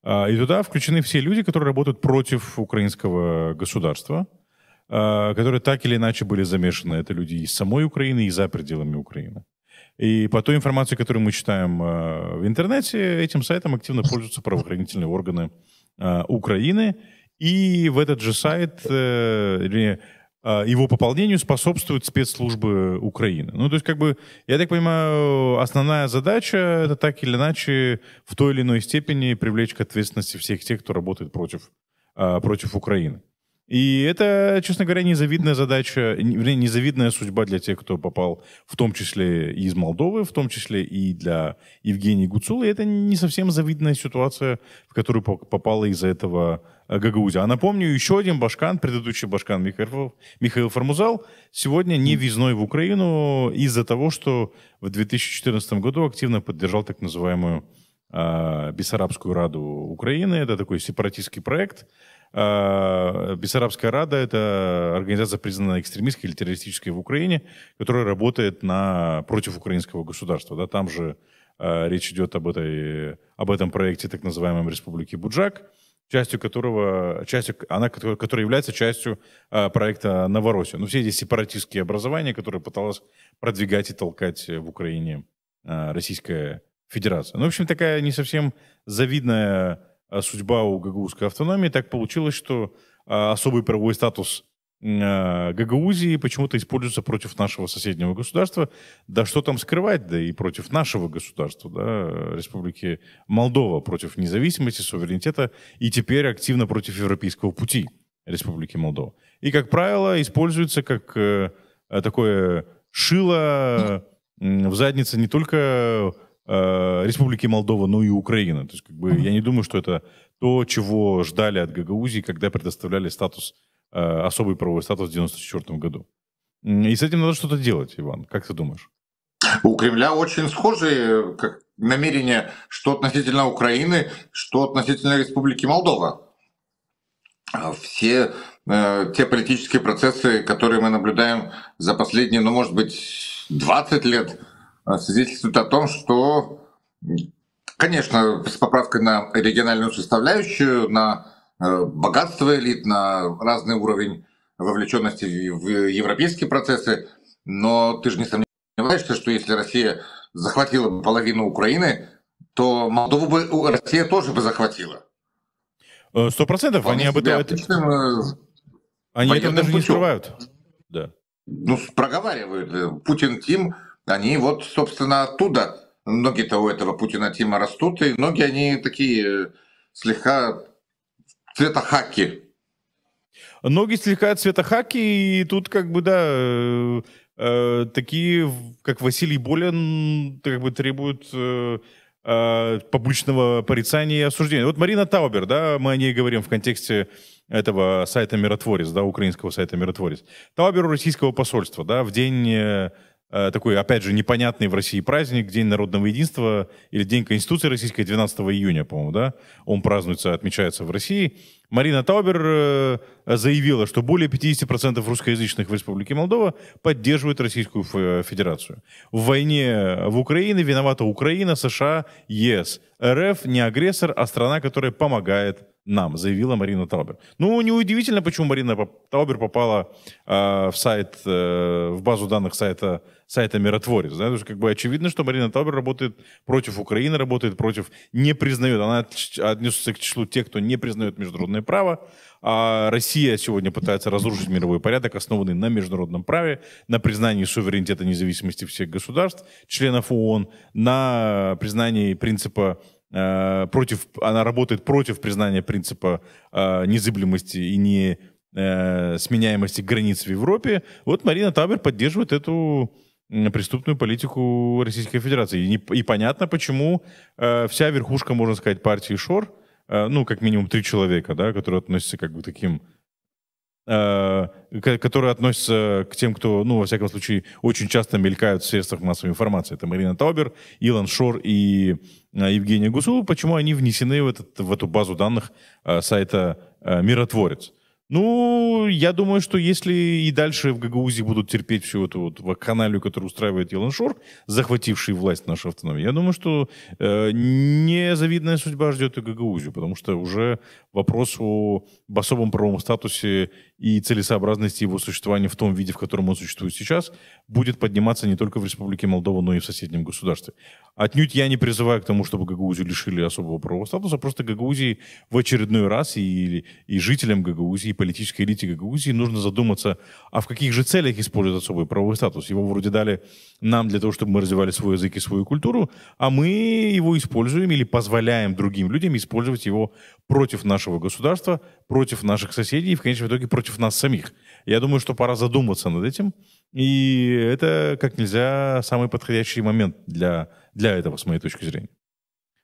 [SPEAKER 1] А, и туда включены все люди, которые работают против украинского государства – Э, которые так или иначе были замешаны. Это люди из самой Украины и за пределами Украины. И по той информации, которую мы читаем э, в интернете, этим сайтом активно пользуются правоохранительные органы э, Украины. И в этот же сайт, его пополнению способствуют спецслужбы Украины. Ну, то есть, как бы, я так понимаю, основная задача — это так или иначе в той или иной степени привлечь к ответственности всех тех, кто работает против, против Украины. И это, честно говоря, незавидная задача, незавидная судьба для тех, кто попал в том числе и из Молдовы, в том числе и для Евгении Гуцулы. Это не совсем завидная ситуация, в которую попала из-за этого э, Гагаузия. А напомню, еще один башкан, предыдущий башкан Михаил, Михаил Формузал, сегодня не визной в Украину из-за того, что в 2014 году активно поддержал так называемую а, Бессарабскую Раду Украины. Это такой сепаратистский проект, а, Бессарабская Рада – это организация, признанная экстремистской или террористической в Украине, которая работает на, против украинского государства. Да, там же э, речь идет об, этой, об этом проекте так называемой Республики Буджак, частью которого, частью, она, которая является частью э, проекта Новороссия. Ну, все эти сепаратистские образования, которые пыталась продвигать и толкать в Украине э, Российская Федерация. Ну, в общем, такая не совсем завидная Э, судьба у гагаузской автономии. Так получилось, что э, особый правовой статус э, Гагаузии почему-то используется против нашего соседнего государства. Да что там скрывать, да и против нашего государства, да, Республики Молдова, против независимости, суверенитета и теперь активно против европейского пути Республики Молдова. И, как правило, используется как э, такое шило в заднице не только Э, Республики Молдова, ну и Украина. То есть, как бы, я не думаю, что это то, чего ждали от Гагаузии, когда предоставляли статус, э, особый правовой статус в 1994 году. И с этим надо что-то делать, Иван. Как ты думаешь? У Кремля очень
[SPEAKER 2] схожие намерения, что относительно Украины, что относительно Республики Молдова. А все э, те политические процессы, которые мы наблюдаем за последние, ну, может быть, 20 лет, Э, свидетельствует о том, что, конечно, с поправкой на региональную составляющую, на э, богатство элит, на разный уровень вовлеченности в европейские процессы, но ты же не сомневаешься, что если Россия захватила бы половину Украины, то Молдову бы э, Россия тоже бы захватила.
[SPEAKER 1] Сто процентов. Они об этом... Они этого даже путем. не скрывают.
[SPEAKER 2] Да. Ну, проговаривают. Путин Тим они вот, собственно, оттуда. ноги того этого Путина Тима растут, и ноги они такие э, слегка цвета хаки.
[SPEAKER 1] Ноги слегка цвета хаки, и тут как бы, да, э, э, такие, как Василий Болин, как бы требуют э, э, публичного порицания и осуждения. Вот Марина Таубер, да, мы о ней говорим в контексте этого сайта «Миротворец», да, украинского сайта «Миротворец». Таубер российского посольства, да, в день э, Э, такой, опять же, непонятный в России праздник, День народного единства или День Конституции Российской, 12 июня, по-моему, да? Он празднуется, отмечается в России. Марина Таубер э, заявила, что более 50% русскоязычных в Республике Молдова поддерживают Российскую э, Федерацию. В войне в Украине виновата Украина, США, ЕС. РФ не агрессор, а страна, которая помогает нам, заявила Марина Таубер. Ну, неудивительно, почему Марина Таубер попала э, в сайт, э, в базу данных сайта сайта «Миротворец». Да? что как бы очевидно, что Марина Таубер работает против Украины, работает против, не признает, она отнесется к числу тех, кто не признает международное право, а Россия сегодня пытается разрушить мировой порядок, основанный на международном праве, на признании суверенитета независимости всех государств, членов ООН, на признании принципа э, против, она работает против признания принципа э, незыблемости и не э, сменяемости границ в Европе. Вот Марина Табер поддерживает эту преступную политику Российской Федерации. И, не, и понятно, почему э, вся верхушка, можно сказать, партии Шор, э, ну, как минимум три человека, да, которые относятся как бы таким э, которые относятся к тем, кто, ну, во всяком случае, очень часто мелькают в средствах массовой информации. Это Марина Таубер, Илон Шор и э, Евгения Гусулова. Почему они внесены в, этот, в эту базу данных э, сайта э, «Миротворец»? Ну, я думаю, что если и дальше в Гагаузе будут терпеть всю эту вот вакханалию, которую устраивает Елан Шор, захвативший власть нашей автономии, я думаю, что э, незавидная судьба ждет и Гагаузию, потому что уже вопрос о особом правом статусе и целесообразности его существования в том виде, в котором он существует сейчас, будет подниматься не только в Республике Молдова, но и в соседнем государстве. Отнюдь я не призываю к тому, чтобы Гагаузию лишили особого правового статуса, просто Гагаузии в очередной раз и, и жителям Гагаузии, и политической элите Гагаузии нужно задуматься, а в каких же целях используют особый правовой статус. Его вроде дали нам для того, чтобы мы развивали свой язык и свою культуру, а мы его используем или позволяем другим людям использовать его против нашего государства, против наших соседей и в конечном итоге против нас самих. Я думаю, что пора задуматься над этим, и это как нельзя самый подходящий момент для, для этого, с моей точки зрения.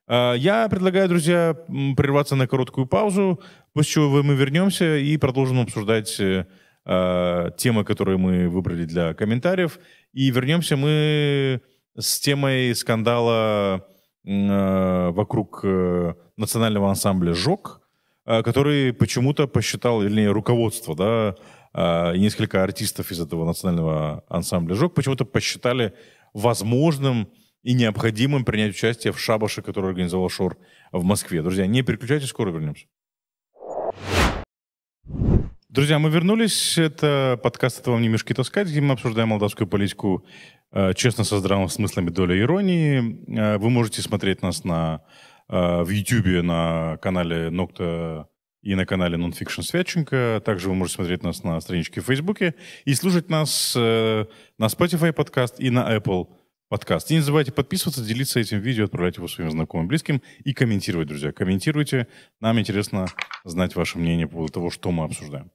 [SPEAKER 1] А, я предлагаю, друзья, прерваться на короткую паузу, после чего мы вернемся и продолжим обсуждать э, а, темы, которые мы выбрали для комментариев. И вернемся мы с темой скандала э, вокруг э, национального ансамбля «Жок», Э, который почему-то посчитал, или руководство, да, э, несколько артистов из этого национального ансамбля «Жок» почему-то посчитали возможным и необходимым принять участие в шабаше, который организовал Шор в Москве. Друзья, не переключайтесь, скоро вернемся. Друзья, мы вернулись. Это подкаст «Это вам не мешки таскать», где мы обсуждаем молдавскую политику э, честно, со здравым смыслами долей иронии. Вы можете смотреть нас на Э, в YouTube на канале Nocta и на канале Nonfiction Святченко. Также вы можете смотреть нас на страничке в Фейсбуке и слушать нас э, на Spotify подкаст и на Apple подкаст. И не забывайте подписываться, делиться этим видео, отправлять его своим знакомым, близким и комментировать, друзья. Комментируйте. Нам интересно знать ваше мнение по поводу того, что мы обсуждаем.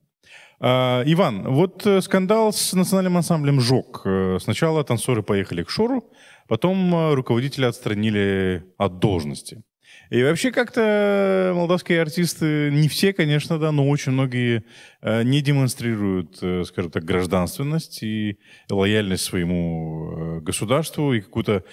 [SPEAKER 1] Э, Иван, вот э, скандал с национальным ансамблем «Жок». Сначала танцоры поехали к Шору, потом руководителя отстранили от должности. И вообще как-то э, молдавские артисты, не все, конечно, да, но очень многие э, не демонстрируют, э, скажем так, гражданственность и лояльность своему государству и какую-то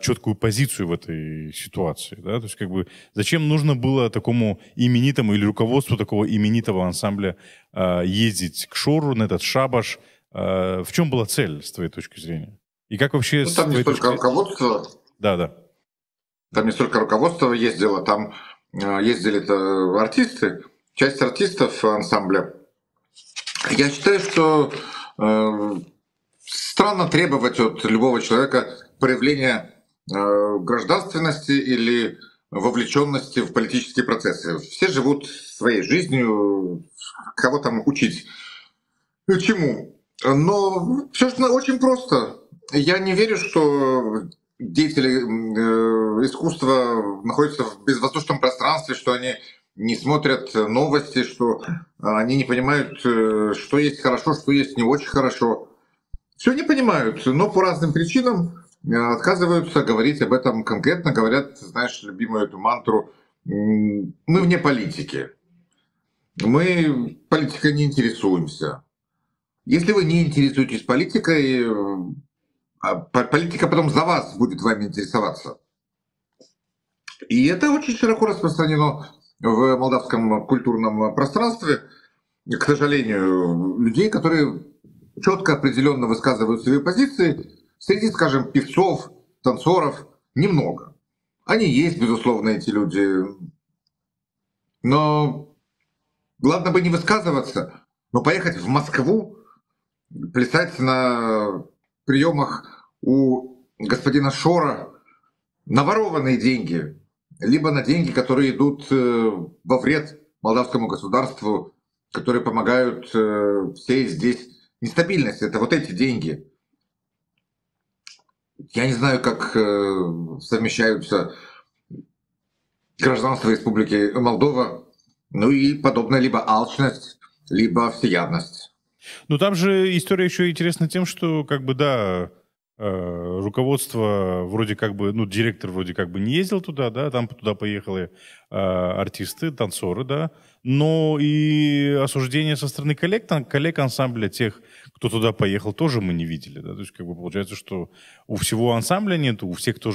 [SPEAKER 1] четкую позицию в этой ситуации. Да? То есть как бы зачем нужно было такому именитому или руководству такого именитого ансамбля ездить к Шору на этот шабаш? В чем была цель с твоей точки зрения? И как вообще... Ну, там не столько точки... руководство.
[SPEAKER 2] Да, да. Там не столько руководство ездило, там э, ездили э, артисты, часть артистов ансамбля. Я считаю, что э, странно требовать от любого человека проявления э, гражданственности или вовлеченности в политические процессы. Все живут своей жизнью, кого там учить. Чему? Но все же очень просто. Я не верю, что деятели э, искусства находятся в безвоздушном пространстве, что они не смотрят новости, что э, они не понимают, э, что есть хорошо, что есть не очень хорошо. Все не понимают, но по разным причинам отказываются говорить об этом конкретно, говорят, знаешь, любимую эту мантру «мы вне политики». Мы политикой не интересуемся. Если вы не интересуетесь политикой, а политика потом за вас будет вами интересоваться. И это очень широко распространено в молдавском культурном пространстве. К сожалению, людей, которые четко, определенно высказывают свои позиции, среди, скажем, певцов, танцоров немного. Они есть, безусловно, эти люди. Но главное бы не высказываться, но поехать в Москву, плясать на приемах у господина Шора наворованные деньги, либо на деньги, которые идут э, во вред молдавскому государству, которые помогают э, всей здесь нестабильности. Это вот эти деньги. Я не знаю, как э, совмещаются гражданство Республики Молдова, ну и подобная либо алчность, либо всеядность.
[SPEAKER 1] Ну, там же история еще интересна тем, что, как бы, да, э, руководство вроде как бы, ну, директор вроде как бы не ездил туда, да, там туда поехали э, артисты, танцоры, да, но и осуждение со стороны коллег, там, коллег ансамбля тех, кто туда поехал, тоже мы не видели, да, то есть как бы получается, что у всего ансамбля нет, у всех, кто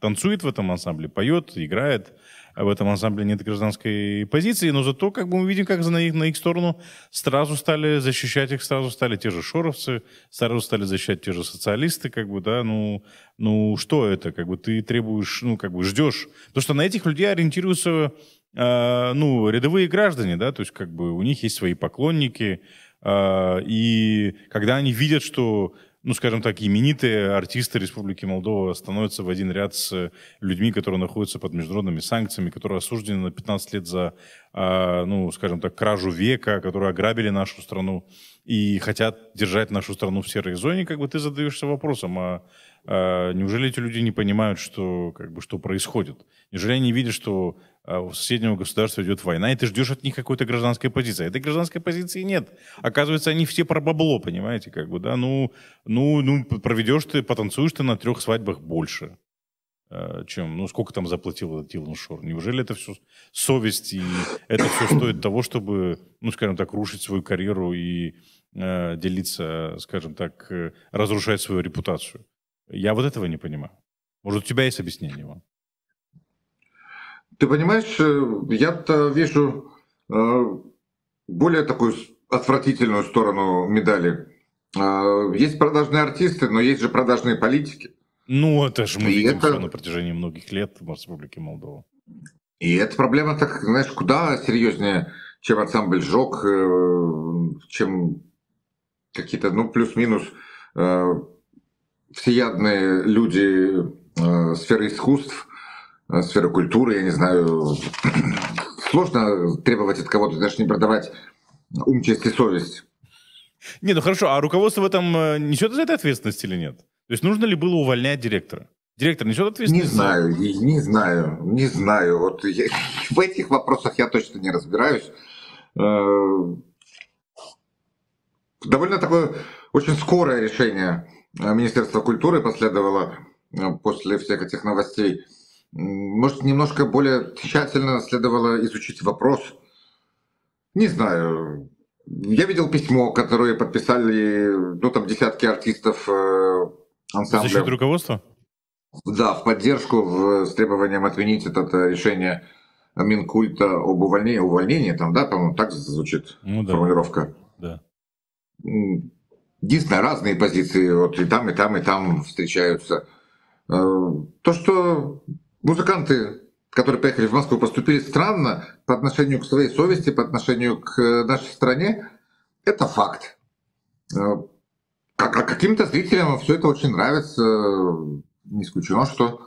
[SPEAKER 1] танцует в этом ансамбле, поет, играет, в этом ансамбле нет гражданской позиции, но зато как бы мы видим, как на их, на их сторону сразу стали защищать их, сразу стали те же шоровцы, сразу стали защищать те же социалисты, как бы, да, ну, ну что это, как бы ты требуешь, ну, как бы ждешь, потому что на этих людей ориентируются, э, ну, рядовые граждане, да, то есть как бы у них есть свои поклонники, э, и когда они видят, что ну, скажем так, именитые артисты Республики Молдова становятся в один ряд с э, людьми, которые находятся под международными санкциями, которые осуждены на 15 лет за, а, ну, скажем так, кражу века, которые ограбили нашу страну и хотят держать нашу страну в серой зоне, как бы ты задаешься вопросом, а а, неужели эти люди не понимают, что, как бы, что происходит? Неужели они видят, что а, у соседнего государства идет война, и ты ждешь от них какой-то гражданской позиции. А этой гражданской позиции нет. Оказывается, они все про бабло, понимаете, как бы, да, ну, ну, ну, проведешь ты, потанцуешь ты на трех свадьбах больше, чем, ну, сколько там заплатил этот Илон Шор. Неужели это все совесть, и это все стоит того, чтобы, ну, скажем так, рушить свою карьеру и э, делиться, скажем так, э, разрушать свою репутацию. Я вот этого не понимаю. Может, у тебя есть объяснение, Иван? Ты понимаешь, э, я-то вижу
[SPEAKER 2] э, более такую отвратительную сторону медали. Э, есть продажные артисты, но есть же продажные политики. Ну, это же мы и видим это... все на
[SPEAKER 1] протяжении многих лет в Республике Молдова.
[SPEAKER 2] И эта проблема, так, знаешь, куда серьезнее, чем ансамбль «Жок», чем какие-то, ну, плюс-минус всеядные люди э, сферы искусств, э, сферы культуры, я не знаю, [CLEARS THROAT] сложно требовать от кого-то, даже не продавать ум, честь и совесть.
[SPEAKER 1] Не, ну хорошо, а руководство в этом э, несет за это ответственность или нет? То есть нужно ли было увольнять директора? Директор несет ответственность? Не знаю,
[SPEAKER 2] не знаю, не знаю. Вот я,
[SPEAKER 1] [LAUGHS] в этих вопросах я точно не
[SPEAKER 2] разбираюсь. Э, довольно такое очень скорое решение а Министерство культуры последовало э, после всех этих новостей. Может, немножко более тщательно следовало изучить вопрос? Не знаю. Я видел письмо, которое подписали, ну, там, десятки артистов э, ансамбля. За счет руководства? Да, в поддержку, в, с требованием отменить это э, решение Минкульта об увольнении. Увольнении там, да, по-моему, так звучит ну, да. формулировка. Да. Действительно, разные позиции, вот и там, и там, и там встречаются. Э, то, что музыканты, которые поехали в Москву, поступили странно по отношению к своей совести, по отношению к э, нашей стране, это факт. А каким-то зрителям все это очень нравится. Не исключено, что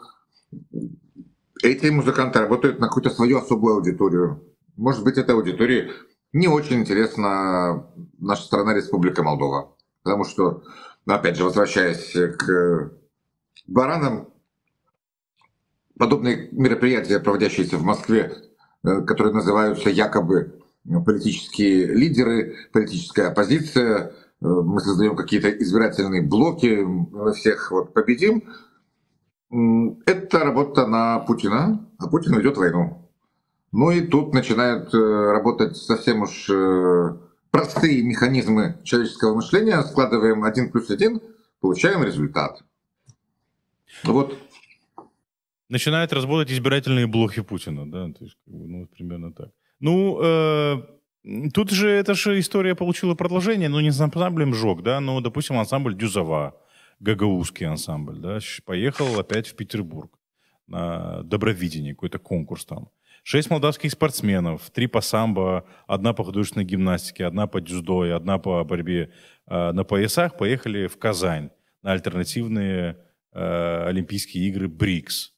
[SPEAKER 2] эти музыканты работают на какую-то свою особую аудиторию. Может быть, этой аудитории не очень интересна наша страна Республика Молдова. Потому что, ну, опять же, возвращаясь к э, баранам, подобные мероприятия, проводящиеся в Москве, э, которые называются якобы ну, политические лидеры, политическая оппозиция, э, мы создаем какие-то избирательные блоки, мы всех вот победим. Это работа на Путина, а Путин ведет войну. Ну и тут начинают работать совсем уж простые механизмы человеческого мышления, складываем один плюс один, получаем результат. Вот.
[SPEAKER 1] начинает разводить избирательные блоки Путина, да, то есть, ну, примерно так. Ну, э, тут же эта же история получила продолжение, но ну, не с ансамблем «Жог», да, но, допустим, ансамбль «Дюзова», гагаузский ансамбль, да, поехал опять в Петербург на добровидение, какой-то конкурс там. Шесть молдавских спортсменов, три по самбо, одна по художественной гимнастике, одна по дзюдо и одна по борьбе э, на поясах поехали в Казань на альтернативные э, Олимпийские игры БРИКС.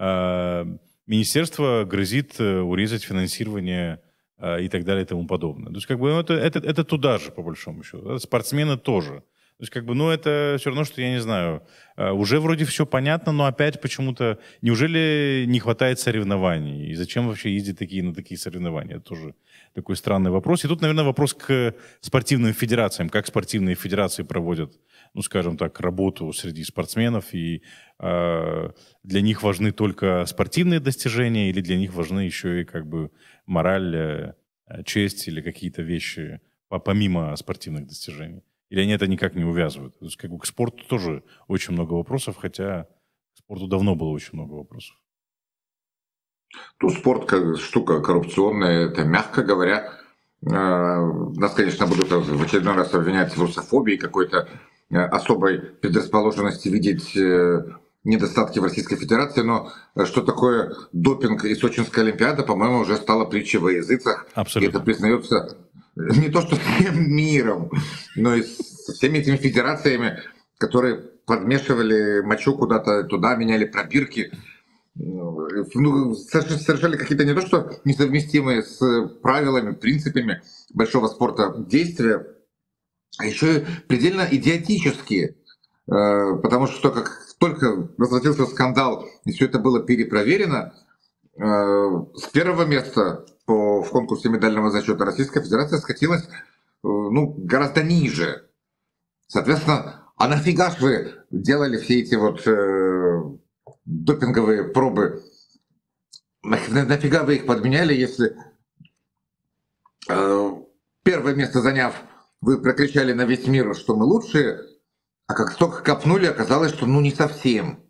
[SPEAKER 1] Э, министерство грозит э, урезать финансирование э, и так далее и тому подобное. То есть как бы ну, это, это, это туда же, по большому счету. Э, спортсмены тоже. То есть, как бы, ну, это все равно, что я не знаю. Э, уже вроде все понятно, но опять почему-то... Неужели не хватает соревнований? И зачем вообще ездить такие, на такие соревнования? Это тоже такой странный вопрос. И тут, наверное, вопрос к спортивным федерациям. Как спортивные федерации проводят, ну, скажем так, работу среди спортсменов? И э, для них важны только спортивные достижения или для них важны еще и, как бы, мораль, э, честь или какие-то вещи помимо спортивных достижений? Или они это никак не увязывают? То есть как бы к спорту тоже очень много вопросов, хотя к спорту давно было очень много вопросов.
[SPEAKER 2] Ну, спорт как штука коррупционная, это мягко говоря. Э, нас, конечно, будут в очередной раз обвинять в русофобии, какой-то э, особой предрасположенности видеть э, недостатки в Российской Федерации, но что такое допинг и Сочинская Олимпиада, по-моему, уже стала притчей во языцах. Абсолютно. И это признается не то, что [LAUGHS] миром но ну и с всеми этими федерациями, которые подмешивали мочу куда-то, туда меняли пробирки, ну, совершали какие-то не то что несовместимые с правилами, принципами большого спорта действия, а еще предельно идиотические. Э, потому что как только разразился скандал, и все это было перепроверено, э, с первого места по, в конкурсе медального зачета Российская Федерация скатилась Э, ну, гораздо ниже. Соответственно, а нафига же вы делали все эти вот э, допинговые пробы? нафига вы их подменяли, если э, первое место заняв, вы прокричали на весь мир, что мы
[SPEAKER 1] лучшие, а как
[SPEAKER 2] только копнули, оказалось, что ну не совсем.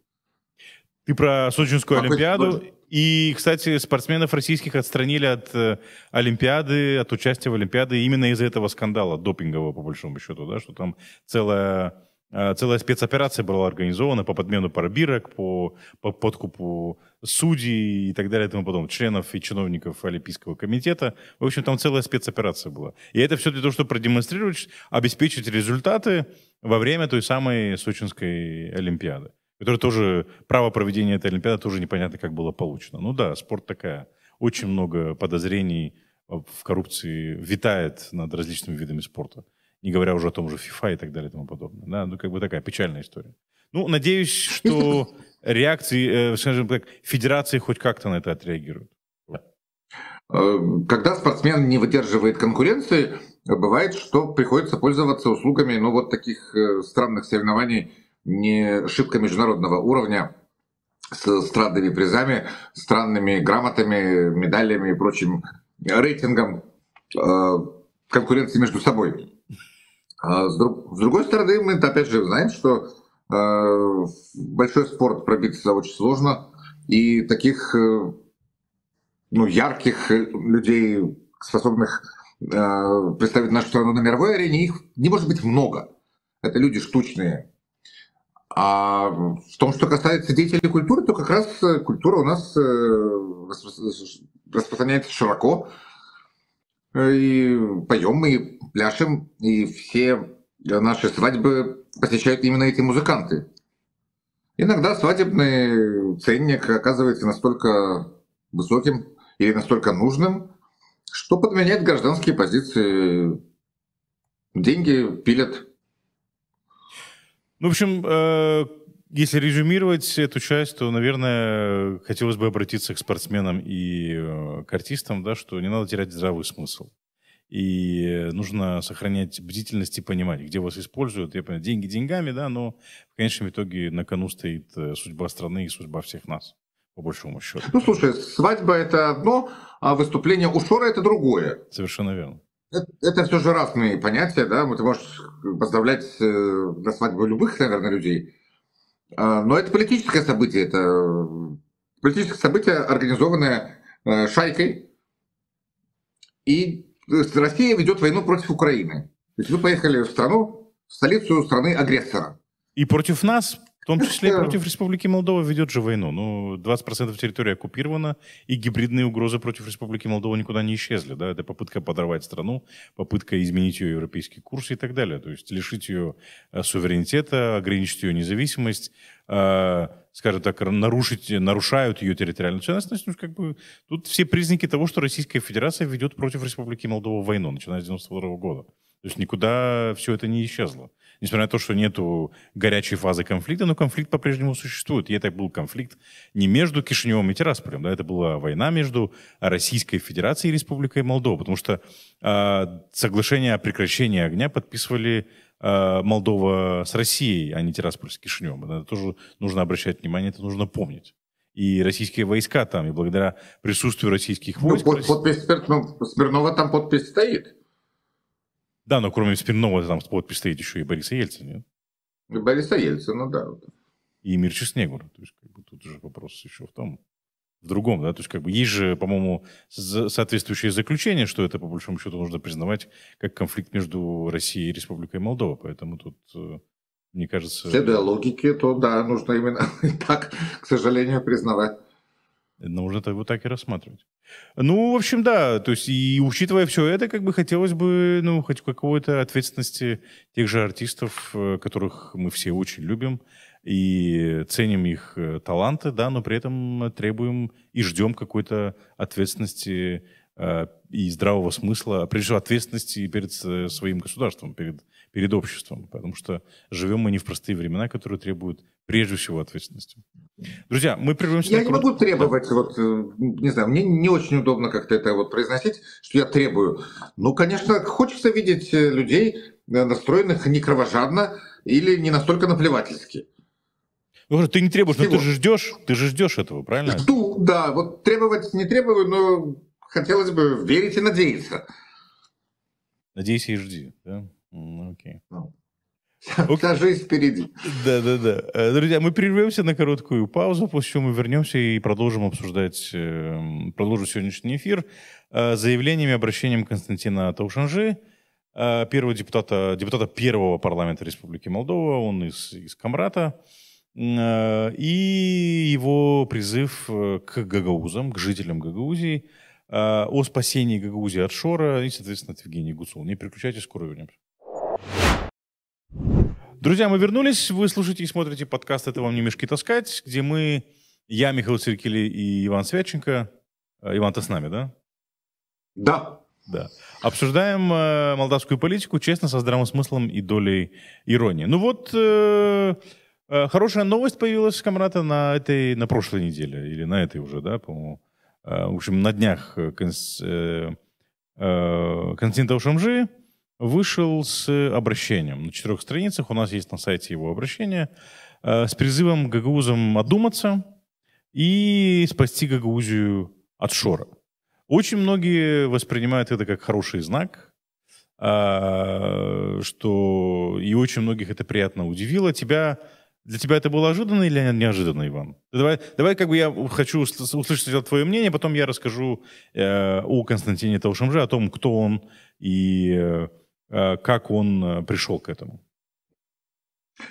[SPEAKER 1] Ты про Сочинскую Какой Олимпиаду и, кстати, спортсменов российских отстранили от э, Олимпиады, от участия в Олимпиаде именно из-за этого скандала допингового, по большому счету, да, что там целая э, целая спецоперация была организована по подмену пробирок, по, по подкупу судей и так далее и тому подобное, членов и чиновников Олимпийского комитета. В общем, там целая спецоперация была. И это все для того, чтобы продемонстрировать, обеспечить результаты во время той самой Сочинской Олимпиады которая тоже, право проведения этой Олимпиады тоже непонятно, как было получено. Ну да, спорт такая. Очень много подозрений в коррупции витает над различными видами спорта. Не говоря уже о том же ФИФА и так далее и тому подобное. Да, ну как бы такая печальная история. Ну, надеюсь, что [LAUGHS] реакции, э, скажем так, федерации хоть как-то на это отреагируют.
[SPEAKER 2] Э, когда спортсмен не выдерживает конкуренции, бывает, что приходится пользоваться услугами, ну, вот таких э, странных соревнований, не шибко международного уровня с странными призами, странными грамотами, медалями и прочим рейтингом э, конкуренции между собой. А с, друг, с другой стороны, мы опять же знаем, что э, большой спорт пробиться очень сложно, и таких э, ну, ярких людей, способных э, представить нашу страну на мировой арене, их не может быть много. Это люди штучные, а в том, что касается деятелей культуры, то как раз э, культура у нас э, э, распространяется широко. И поем мы, пляшем, и все наши свадьбы посещают именно эти музыканты. Иногда свадебный ценник оказывается настолько высоким или настолько нужным, что подменяет гражданские позиции. Деньги пилят
[SPEAKER 1] ну, в общем, э, если резюмировать эту часть, то, наверное, хотелось бы обратиться к спортсменам и э, к артистам, да, что не надо терять здравый смысл. И нужно сохранять бдительность и понимать, где вас используют. Я понимаю, деньги деньгами, да, но в конечном итоге на кону стоит э, судьба страны и судьба всех нас, по большому счету.
[SPEAKER 2] Ну, слушай, свадьба – это одно, а выступление у Шора – это другое. Совершенно верно. Это, это все же разные понятия, да, ты можешь поздравлять э, на свадьбу любых, наверное, людей, а, но это политическое событие, это э, политическое событие, организованное э, шайкой, и Россия ведет войну против Украины. То есть вы поехали в страну, в столицу
[SPEAKER 1] страны-агрессора. И против нас том [LAUGHS] числе и против Республики Молдова ведет же войну. Ну, 20% территории оккупировано, и гибридные угрозы против Республики Молдова никуда не исчезли. Да? Это попытка подорвать страну, попытка изменить ее европейский курс и так далее. То есть лишить ее э, суверенитета, ограничить ее независимость, э, скажем так, нарушить, нарушают ее территориальную целостность. Ну, как бы, тут все признаки того, что Российская Федерация ведет против Республики Молдова войну, начиная с 1992 года. То есть никуда все это не исчезло. Несмотря на то, что нету горячей фазы конфликта, но конфликт по-прежнему существует. И это был конфликт не между Кишиневым и Тирасполем, да, это была война между Российской Федерацией и Республикой Молдова, потому что э, соглашение о прекращении огня подписывали э, Молдова с Россией, а не Тирасполь с Кишиневым. Это тоже нужно обращать внимание, это нужно помнить и российские войска там, и благодаря присутствию российских ну, войск... Ну, под, подпись Смирнова там подпись стоит. Да, но кроме спирного там подпись стоит еще и Бориса Ельцина, нет? И Бориса Ельцина, да. И Мирчи Снегур. То есть, как бы, тут уже вопрос еще в том, в другом, да, то есть как бы есть же, по-моему, соответствующее заключение, что это по большому счету нужно признавать как конфликт между Россией и Республикой Молдова, поэтому тут, э, мне кажется... Следуя логике, то да, нужно именно [LAUGHS] так, к сожалению, признавать. Нужно это вот так и рассматривать. Ну, в общем, да, то есть и учитывая все это, как бы хотелось бы, ну, хоть какой-то ответственности тех же артистов, э, которых мы все очень любим и ценим их э, таланты, да, но при этом требуем и ждем какой-то ответственности э, и здравого смысла, прежде всего ответственности перед э, своим государством, перед перед обществом, потому что живем мы не в простые времена, которые требуют прежде всего ответственности. Друзья, мы прервемся... Я на... не могу требовать,
[SPEAKER 2] да. вот, э, не знаю, мне не очень удобно как-то это вот произносить, что я требую. Ну, конечно, хочется видеть э, людей, э, настроенных не кровожадно
[SPEAKER 1] или не настолько наплевательски. Ну, ты не требуешь, Всего. но ты же ждешь, ты же ждешь этого, правильно?
[SPEAKER 2] Жду, да. Вот требовать не требую, но хотелось бы верить и надеяться.
[SPEAKER 1] Надейся и жди, да? окей. Вся, ну. okay. вся жизнь впереди. Да, да, да. Друзья, мы прервемся на короткую паузу, после чего мы вернемся и продолжим обсуждать, эм, продолжим сегодняшний эфир э, заявлениями обращением Константина Таушанжи, э, первого депутата, депутата первого парламента Республики Молдова, он из, из Камрата, э, и его призыв к гагаузам, к жителям Гагаузии, о спасении Гагаузии от Шора и, соответственно, от Евгении Гуцул. Не переключайтесь, скоро вернемся. Друзья, мы вернулись. Вы слушаете и смотрите подкаст «Это вам не мешки таскать», где мы, я, Михаил Циркели и Иван Святченко. Э, Иван, ты с нами, да? Да. Да. Обсуждаем э, молдавскую политику честно, со здравым смыслом и долей иронии. Ну вот, э, э, хорошая новость появилась, Камрата, на этой, на прошлой неделе, или на этой уже, да, по-моему. Э, в общем, на днях э, конс, э, э, Константин Таушамжи вышел с обращением. На четырех страницах у нас есть на сайте его обращение э, с призывом гагаузам одуматься и спасти Гагаузию от шора. Очень многие воспринимают это как хороший знак, э, что и очень многих это приятно удивило. Тебя для тебя это было ожиданно или неожиданно, Иван? Давай, давай как бы я хочу услышать твое мнение, потом я расскажу э, о Константине Таушамже, о том, кто он и Э, как он э, пришел к этому?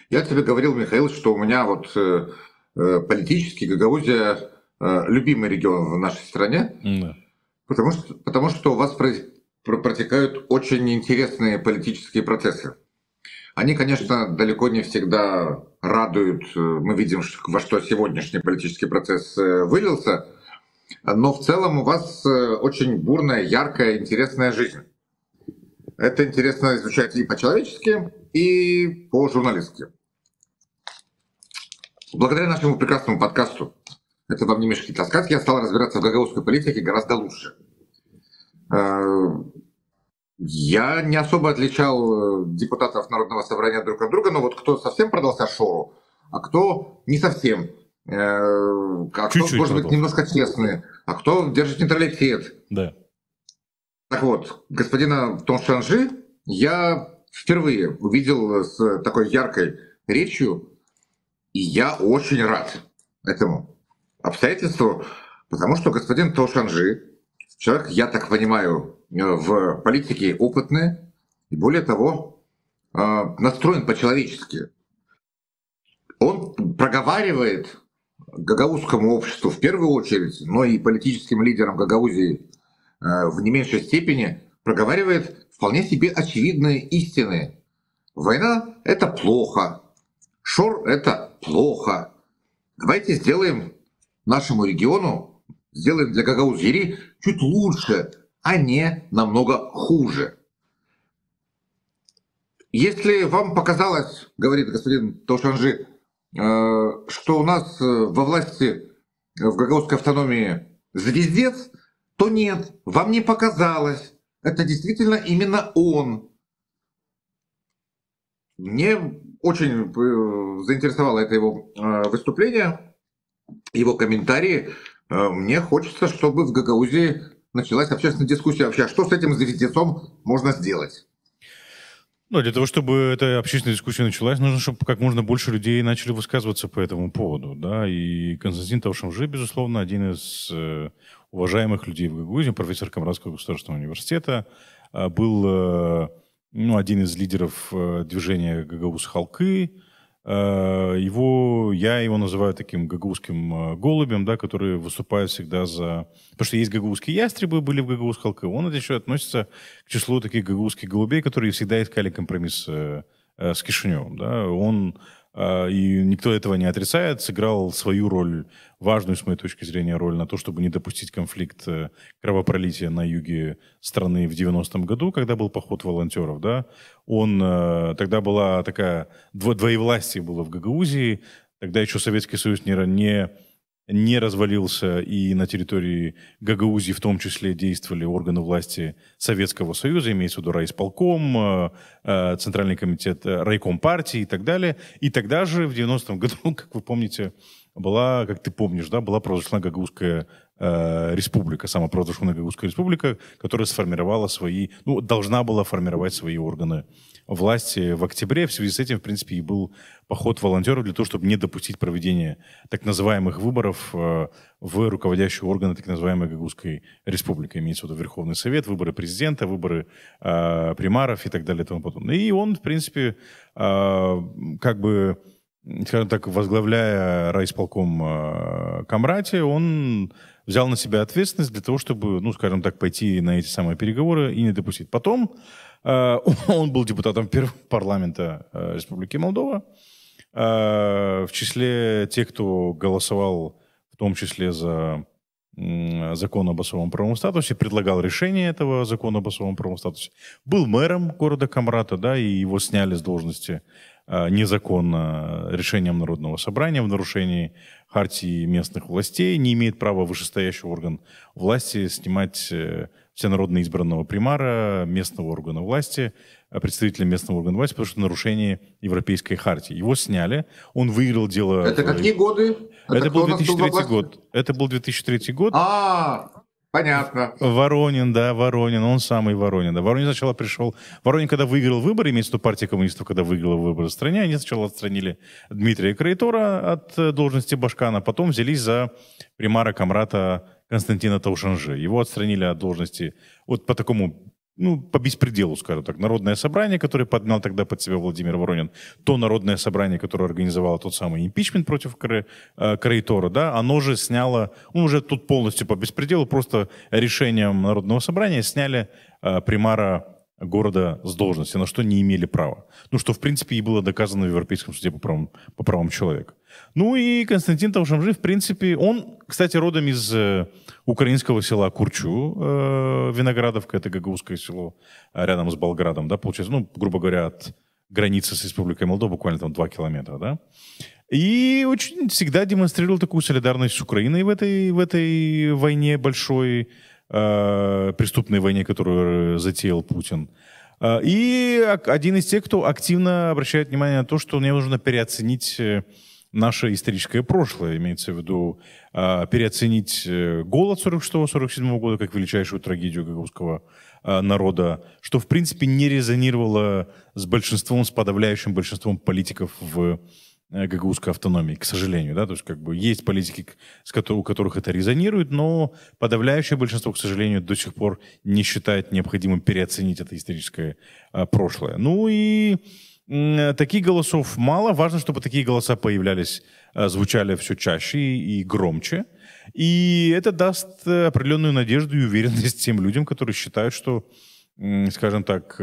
[SPEAKER 2] Я тебе говорил, Михаил, что у меня вот э, политически Гагаузия любимый регион в нашей стране, да. потому, что, потому что у вас протекают очень интересные политические процессы. Они, конечно, далеко не всегда радуют. Мы видим, во что сегодняшний политический процесс вылился. Но в целом у вас очень бурная, яркая, интересная жизнь. Это интересно изучать и по-человечески, и по-журналистски. Благодаря нашему прекрасному подкасту «Это вам не мешки таскать» я стал разбираться в гагаузской политике гораздо лучше. Э, я не особо отличал э, депутатов Народного собрания друг от друга, но вот кто совсем продался Шору, а кто не совсем. Э, а кто, Чуть-чуть может быть, немножко честный, а кто держит нейтралитет. Да. Так вот, господина Тоншанжи я впервые увидел с такой яркой речью, и я очень рад этому обстоятельству, потому что господин Тошанжи, человек, я так понимаю, э, в политике опытный и более того, э, настроен по-человечески. Он проговаривает гагаузскому обществу в первую очередь, но и политическим лидерам Гагаузии Э, в не меньшей степени проговаривает вполне себе очевидные истины. Война — это плохо, шор — это плохо. Давайте сделаем нашему региону, сделаем для Гагаузири чуть лучше, а не намного хуже. Если вам показалось, говорит господин Таушанжи, э, что у нас э, во власти в Гагаузской автономии звездец, то нет, вам не показалось. Это действительно именно он. Мне очень э, заинтересовало это его э, выступление, его комментарии. Э, мне хочется, чтобы в Гагаузии началась общественная дискуссия вообще, а что с этим звездецом можно сделать.
[SPEAKER 1] Ну, для того, чтобы эта общественная дискуссия началась, нужно, чтобы как можно больше людей начали высказываться по этому поводу, да, и Константин Таушамжи, безусловно, один из уважаемых людей в Гагаузии, профессор Камрадского государственного университета, а, был э, ну, один из лидеров э, движения гагаус халкы. Э, его, я его называю таким гагаузским голубем, да, который выступает всегда за... Потому что есть гагаузские ястребы, были в гагаус халкы. Он еще относится к числу таких гагаузских голубей, которые всегда искали компромисс с Кишиневым. Да. Он а, и никто этого не отрицает, сыграл свою роль, важную, с моей точки зрения, роль на то, чтобы не допустить конфликт э, кровопролития на юге страны в 90-м году, когда был поход волонтеров, да, он, э, тогда была такая, дво, двоевластие было в Гагаузии, тогда еще Советский Союз не, не не развалился, и на территории Гагаузии в том числе действовали органы власти Советского Союза, имеется в виду райисполком, э, э, Центральный комитет э, райком партии и так далее. И тогда же, в 90-м году, [LAUGHS] как вы помните, была, как ты помнишь, да, была произошла Гагаузская э, республика, самопровозглашенная Гагаузская республика, которая сформировала свои, ну, должна была формировать свои органы власти в октябре. В связи с этим, в принципе, и был поход волонтеров для того, чтобы не допустить проведения так называемых выборов э, в руководящие органы так называемой Гагаузской республики. Имеется в виду Верховный Совет, выборы президента, выборы э, примаров и так далее и тому подобное. И он, в принципе, э, как бы скажем так, возглавляя райисполком э, Камрати, он взял на себя ответственность для того, чтобы, ну, скажем так, пойти на эти самые переговоры и не допустить. Потом э, [LAUGHS] он был депутатом первого парламента э, Республики Молдова. в числе тех, кто голосовал в том числе за закон об особом правовом статусе, предлагал решение этого закона об особом правовом статусе, был мэром города Камрата, да, и его сняли с должности Э, незаконно решением Народного собрания в нарушении хартии местных властей, не имеет права вышестоящий орган власти снимать э, всенародно избранного примара, местного органа власти, э, представителя местного органа власти, потому что нарушение Европейской хартии. Его сняли, он выиграл дело... Это какие
[SPEAKER 2] годы? Это, это был 2003
[SPEAKER 1] год. Это был 2003 год. А, Понятно. Воронин, да, Воронин, он самый Воронин. Да. Воронин сначала пришел... Воронин, когда выиграл выборы, имеется в виду партия коммунистов, когда выиграла выборы в стране, они сначала отстранили Дмитрия Крейтора от э, должности Башкана, потом взялись за примара Камрата Константина Таушанжи. Его отстранили от должности вот по такому ну, по беспределу, скажем так, народное собрание, которое поднял тогда под себя Владимир Воронин, то народное собрание, которое организовало тот самый импичмент против э, Крейтора, да, оно же сняло, ну, уже тут полностью по беспределу, просто решением народного собрания сняли э, примара города с должности, на что не имели права. Ну, что, в принципе, и было доказано в Европейском суде по правам, по правам человека. Ну и Константин Таушамжи, в принципе, он, кстати, родом из э, украинского села Курчу, э, Виноградовка, это гагаузское село э, рядом с Болградом, да, получается, ну, грубо говоря, от границы с Республикой Молдова, буквально там 2 километра, да. И очень всегда демонстрировал такую солидарность с Украиной в этой, в этой войне большой, э, преступной войне, которую э, затеял Путин. Э, и один из тех, кто активно обращает внимание на то, что мне нужно переоценить наше историческое прошлое, имеется в виду а, э, переоценить голод 46-47 года как величайшую трагедию гагаузского э, а, народа, что, в принципе, не резонировало с большинством, с подавляющим большинством политиков в э, гагаузской автономии, к сожалению, да, то есть как бы есть политики, с ко- у которых это резонирует, но подавляющее большинство, к сожалению, до сих пор не считает необходимым переоценить это историческое э, прошлое. Ну и Э, таких голосов мало. Важно, чтобы такие голоса появлялись, э, звучали все чаще и громче. И это даст э, определенную надежду и уверенность [LAUGHS] тем людям, которые считают, что, скажем так,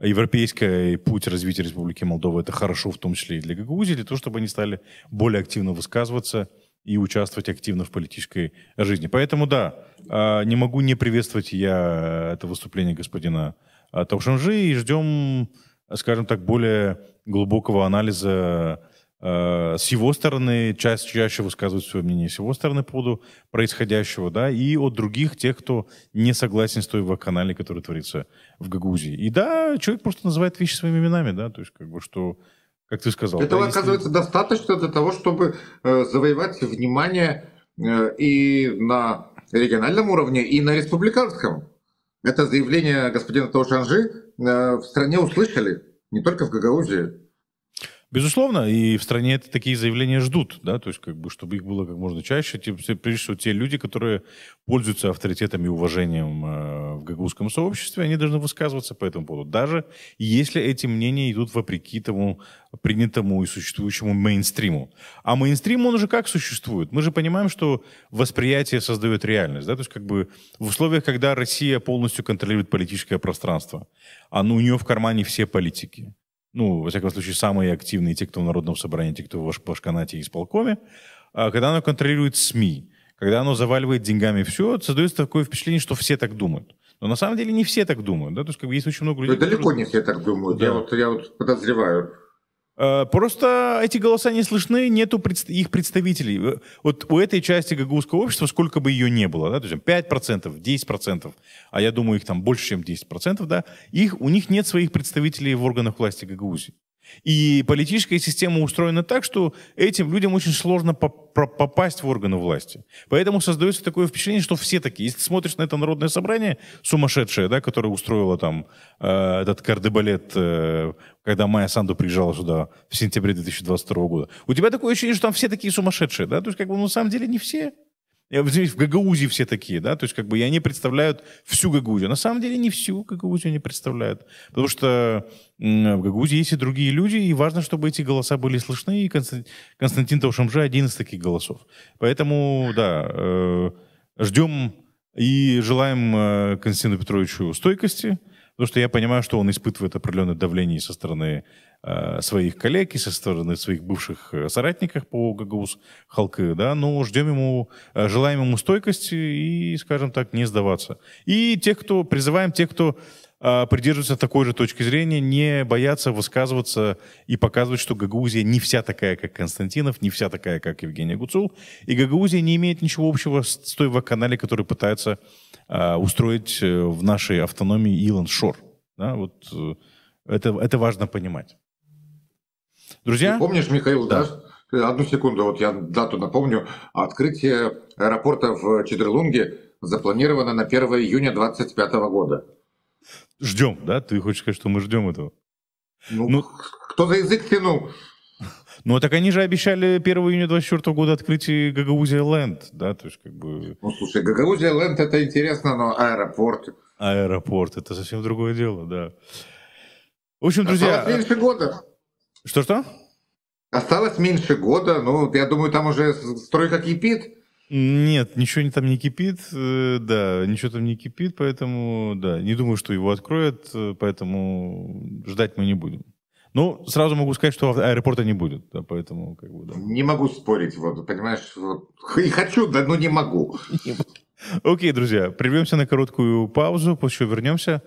[SPEAKER 1] европейский путь развития Республики Молдова это хорошо, в том числе и для Гагаузии, для того, чтобы они стали более активно высказываться и участвовать активно в политической жизни. Поэтому, да, а, не могу не приветствовать я это выступление господина а, Таушанжи и ждем скажем так, более глубокого анализа э, с его стороны, часть чаще высказывает свое мнение с его стороны по поводу происходящего, да, и от других тех, кто не согласен с той вакханалией, которая творится в Гагузии. И да, человек просто называет вещи своими именами, да, то есть как бы что как ты сказал. Этого, да, оказывается,
[SPEAKER 2] достаточно для того, чтобы э, завоевать внимание э, и на региональном уровне, и на республиканском. Это заявление господина Таушанжи э, в стране услышали, не только в Гагаузии.
[SPEAKER 1] Безусловно, и в стране это такие заявления ждут, да, то есть как бы, чтобы их было как можно чаще, тем, прежде всего те люди, которые пользуются авторитетом и уважением э, в гагаузском сообществе, они должны высказываться по этому поводу, даже если эти мнения идут вопреки тому принятому и существующему мейнстриму. А мейнстрим, он уже как существует? Мы же понимаем, что восприятие создает реальность, да, то есть как бы в условиях, когда Россия полностью контролирует политическое пространство, а ну, у нее в кармане все политики, ну, во всяком случае, самые активные, те, кто в Народном собрании, те, кто в Башканате и исполкоме, а, когда оно контролирует СМИ, когда оно заваливает деньгами все, создается такое впечатление, что все так думают. Но на самом деле не все так думают, да, то есть как бы есть очень много людей. Ну, далеко которые... не все так думают. Да. Я вот я вот подозреваю, Э, просто эти голоса не слышны, нету их представителей. Э, вот у этой части гагаузского общества, сколько бы ее ни было, да, то есть 5%, 10%, а я думаю, их там больше, чем 10%, да, их, у них нет своих представителей в органах власти Гагаузии. И политическая система устроена так, что этим людям очень сложно попасть в органы власти. Поэтому создается такое впечатление, что все такие. Если ты смотришь на это народное собрание сумасшедшее, да, которое устроило там э, этот кардебалет, э, когда Майя Санду приезжала сюда в сентябре 2022 года, у тебя такое ощущение, что там все такие сумасшедшие, да? То есть как бы ну, на самом деле не все в Гагаузии все такие, да, то есть как бы и они представляют всю Гагаузию. На самом деле не всю Гагаузию они представляют, потому что в Гагаузии есть и другие люди, и важно, чтобы эти голоса были слышны, и Константин Таушамжа один из таких голосов. Поэтому, да, э, ждем и желаем э, Константину Петровичу стойкости, потому что я понимаю, что он испытывает определенное давление со стороны Э, своих коллег и со стороны своих бывших э, соратников по ГГУС Халкы, да, но ну, ждем ему, э, желаем ему стойкости и, скажем так, не сдаваться. И тех, кто, призываем тех, кто придерживаются такой же точки зрения, не бояться высказываться и показывать, что Гагаузия не вся такая, как Константинов, не вся такая, как Евгения Гуцул. И Гагаузия не имеет ничего общего с той вакханалией, который пытается э, устроить в нашей автономии Илон Шор. Да, вот, это, это важно понимать.
[SPEAKER 2] Друзья... Ты помнишь, Михаил, да? да? Одну секунду, вот я дату напомню. Открытие аэропорта в Чедерлунге запланировано на 1 июня 2025 года.
[SPEAKER 1] Ждем, да? Ты хочешь сказать, что мы ждем этого? Ну, ну кто за язык тянул? Ну, так они же обещали 1 июня 2024 года открытие Гагаузия Ленд, да,
[SPEAKER 2] то есть как бы... Ну, слушай, Гагаузия Ленд это интересно, но аэропорт... Аэропорт, это совсем другое дело, да. В общем, друзья... Осталось меньше года. Что-что?
[SPEAKER 1] Осталось меньше года, ну, я
[SPEAKER 2] думаю, там уже стройка
[SPEAKER 1] кипит. Нет, ничего там не кипит, э, да, ничего там не кипит, поэтому, да, не думаю, что его откроют, э, поэтому ждать мы не будем. Ну, сразу могу сказать, что а, аэропорта не будет, да, поэтому как бы, да. Не могу спорить, вот, понимаешь, вот, и хочу, да,
[SPEAKER 2] но не могу. [LAUGHS]
[SPEAKER 1] Окей, друзья, прервемся на короткую паузу, после чего вернемся.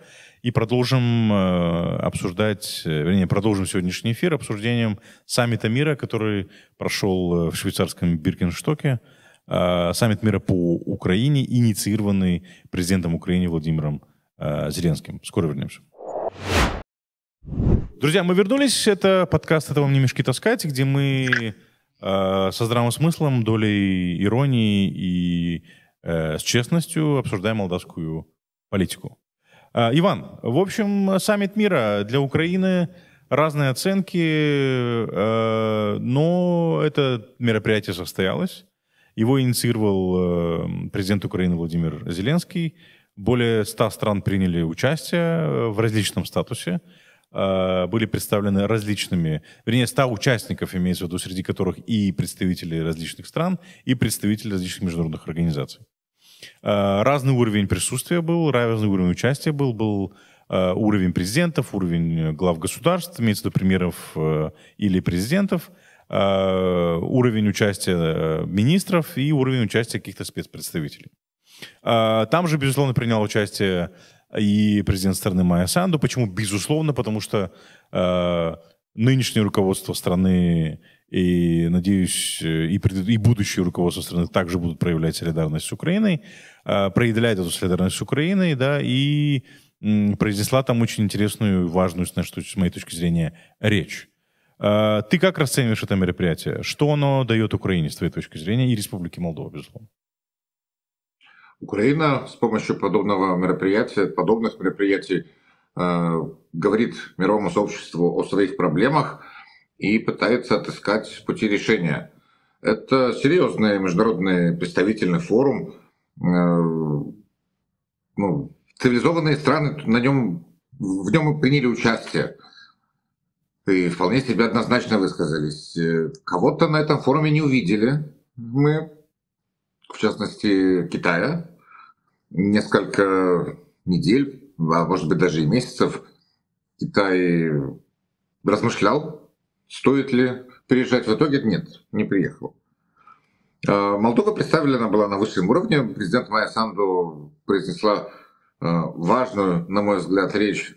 [SPEAKER 1] И продолжим э, обсуждать, э, вернее, продолжим сегодняшний эфир обсуждением саммита мира, который прошел э, в швейцарском Биркенштоке. Э, саммит мира по Украине, инициированный президентом Украины Владимиром Зеленским. Скоро вернемся. Друзья, мы вернулись. Это подкаст «Это вам не мешки таскать», где мы со здравым смыслом, долей иронии и э, с честностью обсуждаем молдавскую политику. А, Иван, в общем, саммит мира для Украины разные оценки, э, но это мероприятие состоялось. Его инициировал э, президент Украины Владимир Зеленский. Более ста стран приняли участие э, в различном статусе. Были представлены различными, вернее, ста участников, имеется в виду, среди которых и представители различных стран, и представители различных международных организаций. Э, разный уровень присутствия был, разный уровень участия был, был э, уровень президентов, уровень э, глав государств, имеется в виду премьеров или президентов, уровень участия министров и уровень участия каких-то спецпредставителей. Там же, безусловно, принял участие и президент страны Майя Санду. Почему? Безусловно, потому что нынешнее руководство страны и, надеюсь, э, и, пред... и будущее руководство страны также будут проявлять солидарность с Украиной, а, проявлять эту солидарность с Украиной, да, и произнесла там очень интересную, важную, с моей точки зрения, речь. А, ты как расцениваешь это мероприятие? Что оно дает Украине, с твоей точки зрения, и Республике Молдова, безусловно?
[SPEAKER 2] Украина с помощью подобного мероприятия, подобных мероприятий э, говорит мировому сообществу о своих проблемах, и пытается отыскать пути решения. Это серьезный международный представительный форум. Э, ну, цивилизованные страны на нем, в нем приняли участие и вполне себе однозначно высказались. Э, кого-то на этом форуме не увидели мы, в частности Китая, несколько недель, а может быть даже и месяцев Китай размышлял Стоит ли приезжать? В итоге нет, не приехал. А, Молдова представлена была на высшем уровне. Президент Майя Санду произнесла а, важную, на мой взгляд, речь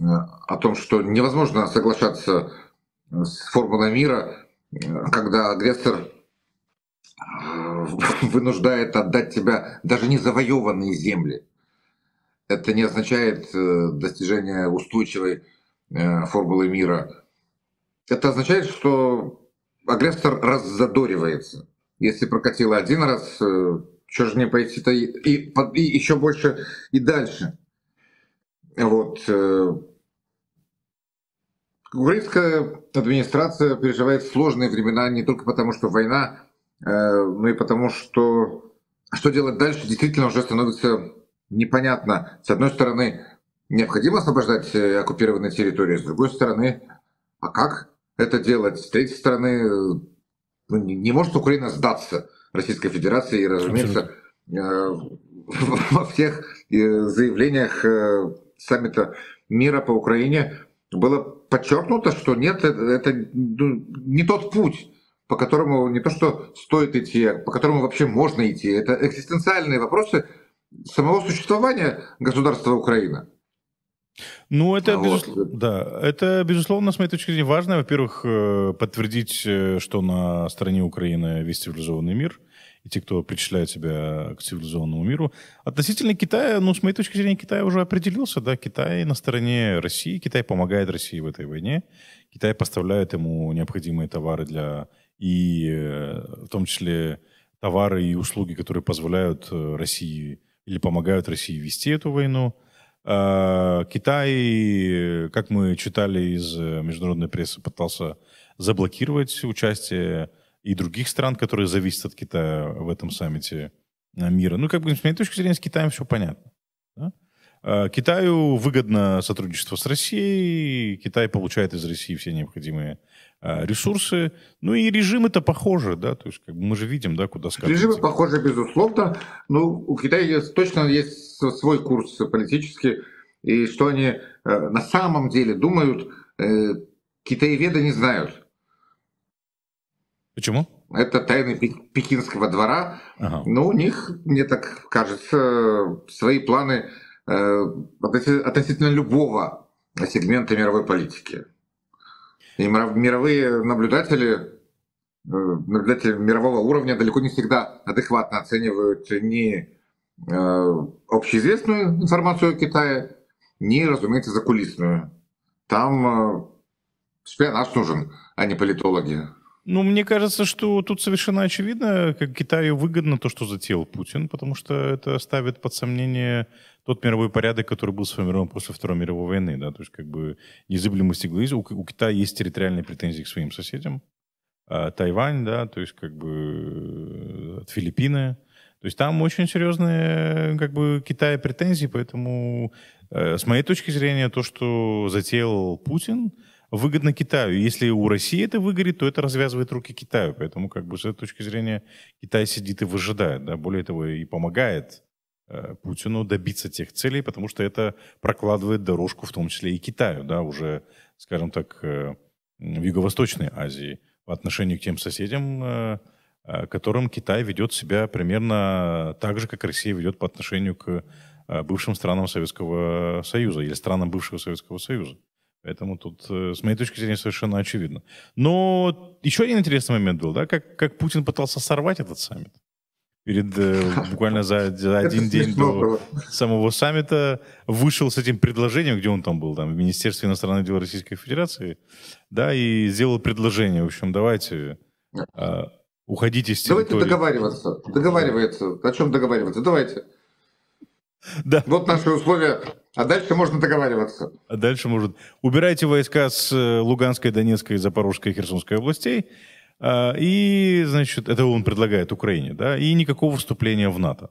[SPEAKER 2] а, о том, что невозможно соглашаться с формулой мира, когда агрессор [LAUGHS] вынуждает отдать тебя даже не завоеванные земли. Это не означает э, достижение устойчивой э, формулы мира это означает, что агрессор раззадоривается. Если прокатило один раз, э, что же не пойти-то и, и, и еще больше и дальше. Вот. Э, Украинская администрация переживает сложные времена не только потому, что война, э, но и потому, что что делать дальше действительно уже становится непонятно. С одной стороны, необходимо освобождать оккупированные территории, с другой стороны, а как? это делать. С третьей стороны, ну, не может Украина сдаться Российской Федерации, и, разумеется, э, [LAUGHS] во всех э, заявлениях э, саммита мира по Украине было подчеркнуто, что нет, это ну, не тот путь, по которому не то что стоит идти, а по которому вообще можно идти. Это экзистенциальные вопросы самого существования государства Украина.
[SPEAKER 1] Ну, это, а вот. Э, да, это, безусловно, с моей точки зрения важно. Во-первых, э, подтвердить, э, что на стороне Украины весь цивилизованный мир и те, кто причисляет себя к цивилизованному миру. Относительно Китая, ну, с моей точки зрения, Китай уже определился, да, Китай на стороне России, Китай помогает России в этой войне, Китай поставляет ему необходимые товары для, и в том числе товары и услуги, которые позволяют России или помогают России вести эту войну, Э, Китай, как мы читали из э, международной прессы, пытался заблокировать участие и других стран, которые зависят от Китая в этом саммите э, мира. Ну, как бы, с моей точки зрения, с Китаем все понятно. Да? Китаю выгодно сотрудничество с Россией, Китай получает из России все необходимые Э, ресурсы. Ну и режимы-то похожи, да, то есть как бы мы же видим, да, куда скатывается.
[SPEAKER 2] Режимы похожи, безусловно. но ну, у Китая есть, точно есть свой курс политический, и что они э, на самом деле думают, э, китаеведы не знают. Почему? Это тайны пекинского двора. Ага. Но ну, у них, мне так кажется, свои планы э, относительно любого сегмента мировой политики. И мировые наблюдатели, э, наблюдатели мирового уровня далеко не всегда адекватно оценивают ни э, общеизвестную информацию о Китае, ни, разумеется, закулисную. Там э, шпионаж нужен, а не политологи.
[SPEAKER 1] Ну, мне кажется, что тут совершенно очевидно, как Китаю выгодно то, что затеял Путин, потому что это ставит под сомнение тот мировой порядок, который был сформирован после Второй мировой войны. Да? То есть как бы незыблемость и у, у Китая есть территориальные претензии к своим соседям. А, Тайвань, да, то есть как бы э, от Филиппины. То есть там очень серьезные как бы Китая претензии, поэтому э, с моей точки зрения то, что затеял Путин – выгодно Китаю. Если у России это выгорит, то это развязывает руки Китаю. Поэтому, как бы, с этой точки зрения, Китай сидит и выжидает. Да? Более того, и помогает э, Путину добиться тех целей, потому что это прокладывает дорожку, в том числе и Китаю, да, уже, скажем так, э, в Юго-Восточной Азии по отношению к тем соседям, э, э которым Китай ведет себя примерно так же, как Россия ведет по отношению к э, бывшим странам Советского Союза или странам бывшего Советского Союза. Поэтому тут, э, с моей точки зрения, совершенно очевидно. Но еще один интересный момент был, да, как, как Путин пытался сорвать этот саммит. Перед, э, [LAUGHS] буквально за, за один день до было. самого саммита вышел с этим предложением, где он там был, там, в Министерстве иностранных дел Российской Федерации, да, и сделал предложение, в общем, давайте э, уходите с территории. Давайте
[SPEAKER 2] договариваться, Договаривается.
[SPEAKER 1] о чем договариваться, давайте. Да. Вот наши условия а дальше можно договариваться. А дальше можно Убирайте войска с э, Луганской, Донецкой, Запорожской и Херсонской областей. А, и, значит, это он предлагает Украине, да, и никакого вступления в НАТО.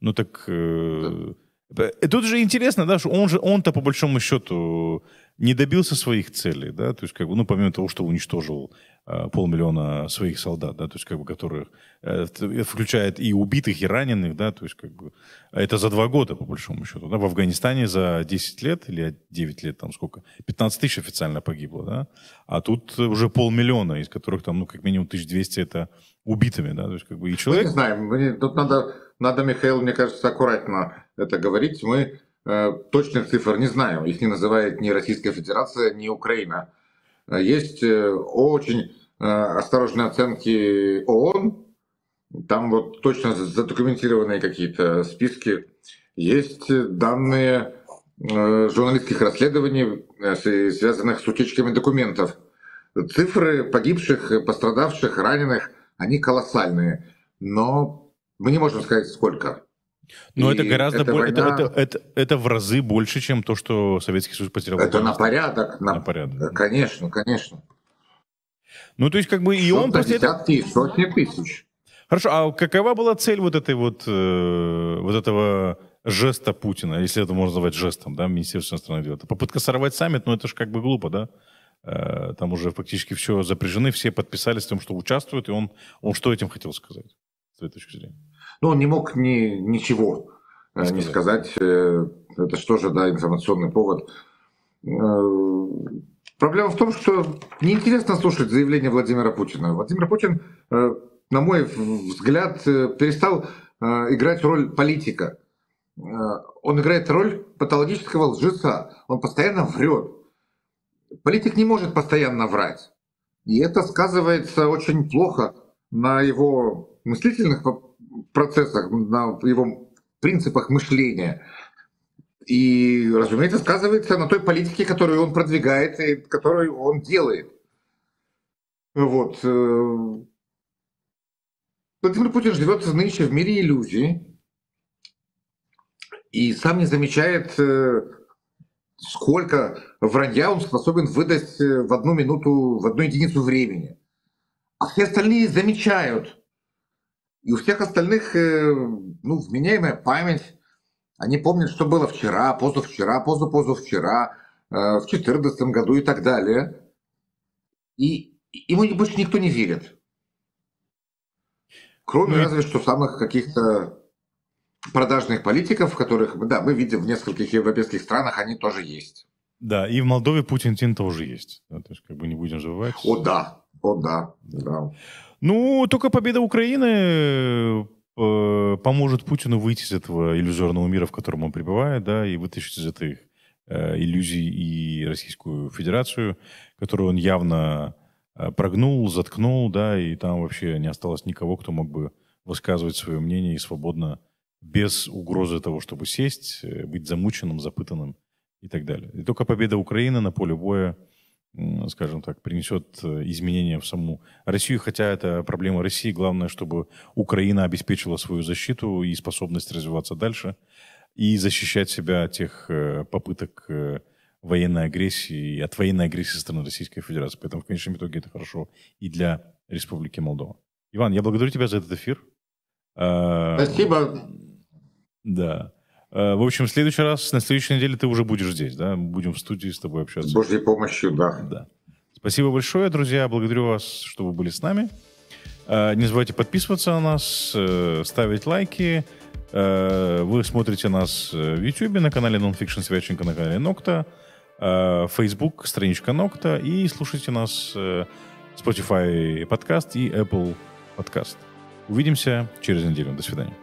[SPEAKER 1] Ну так... Э, да. Э, тут же интересно, да, что он же, он-то по большому счету не добился своих целей, да, то есть как бы, ну, помимо того, что уничтожил а, полмиллиона своих солдат, да, то есть как бы, которых, э, включает и убитых, и раненых, да, то есть как бы, а это за два года, по большому счету, да, в Афганистане за 10 лет или 9 лет, там сколько, 15 тысяч официально погибло, да, а тут уже полмиллиона, из которых там, ну, как минимум 1200 это убитыми, да, то есть как бы и человек... Мы не знаем, мы не, тут
[SPEAKER 2] надо, надо, Михаил, мне кажется, аккуратно это говорить, мы Э, точных цифр не знаю, их не называет ни Российская Федерация, ни Украина. Э, есть э, очень осторожные оценки ООН, там вот точно задокументированные какие-то списки. Есть данные журналистских расследований, связанных с утечками документов. Цифры погибших, пострадавших, раненых, они колоссальные. Но мы не можем
[SPEAKER 1] сказать, сколько. Но и это гораздо это больше, война... это, это, это, это в разы больше, чем то, что Советский Союз потерял. Это на порядок, на, на порядок. Да, конечно, конечно. Ну, то есть, как бы и он после этого... сотни тысяч. Хорошо, а какова была цель вот этой вот, э, вот этого жеста Путина, если это можно назвать жестом, да, Министерство иностранных дел? Это попытка сорвать саммит, но это же как бы глупо, да? Э, там уже фактически все запряжены, все подписались с тем, что участвуют, и он, он что этим хотел сказать, с твоей точки зрения? Но ну,
[SPEAKER 2] он не мог ни, ничего э, не сказать. Э, это что же, да, информационный повод. Э, проблема в том, что неинтересно слушать заявление Владимира Путина. Владимир Путин, на мой взгляд, перестал играть роль политика. Он играет роль патологического лжеца. Он постоянно врет. Политик не может постоянно врать. И это сказывается очень плохо на его мыслительных процессах, на его принципах мышления. И, разумеется, сказывается на той политике, которую он продвигает и которую он делает. Вот. Э, Владимир Путин живет нынче в мире иллюзий и сам не замечает, э, сколько вранья он способен выдать э, в одну минуту, в одну единицу времени. А все остальные замечают – и у всех остальных, э, ну, вменяемая память. Они помнят, что было вчера, позавчера, позапозавчера, э, в 2014 году и так далее. И ему больше никто не верит. Кроме ну, разве что самых каких-то продажных политиков, которых, да, мы видим в нескольких европейских странах, они тоже
[SPEAKER 1] есть. Да, и в Молдове Путин-Тин тоже есть. Да, то есть как бы не будем забывать. О да, о да, да. да. Ну, только победа Украины э, поможет Путину выйти из этого иллюзорного мира, в котором он пребывает, да, и вытащить из этой э, иллюзий и Российскую Федерацию, которую он явно э, прогнул, заткнул, да, и там вообще не осталось никого, кто мог бы высказывать свое мнение и свободно, без угрозы того, чтобы сесть, э, быть замученным, запытанным и так далее. И только победа Украины на поле боя – скажем так, принесет э, изменения в саму Россию, хотя это проблема России. Главное, чтобы Украина обеспечила свою защиту и способность развиваться дальше и защищать себя от тех э, попыток э, военной агрессии, от военной агрессии со стороны Российской Федерации. Поэтому в конечном итоге это хорошо и для Республики Молдова. Иван, я благодарю тебя за этот эфир. А,
[SPEAKER 2] Спасибо.
[SPEAKER 1] Да. Э, в общем, в следующий раз, на следующей неделе ты уже будешь здесь, да? Мы будем в студии с тобой общаться. С Божьей помощью, да. Да. Спасибо большое, друзья. Благодарю вас, что вы были с нами. Э, не забывайте подписываться на нас, э, ставить лайки. Вы смотрите нас в YouTube, на канале Nonfiction Свяченко, на канале Нокта, Facebook, страничка Нокта, и слушайте нас Spotify подкаст и Apple подкаст. Увидимся через неделю. До свидания.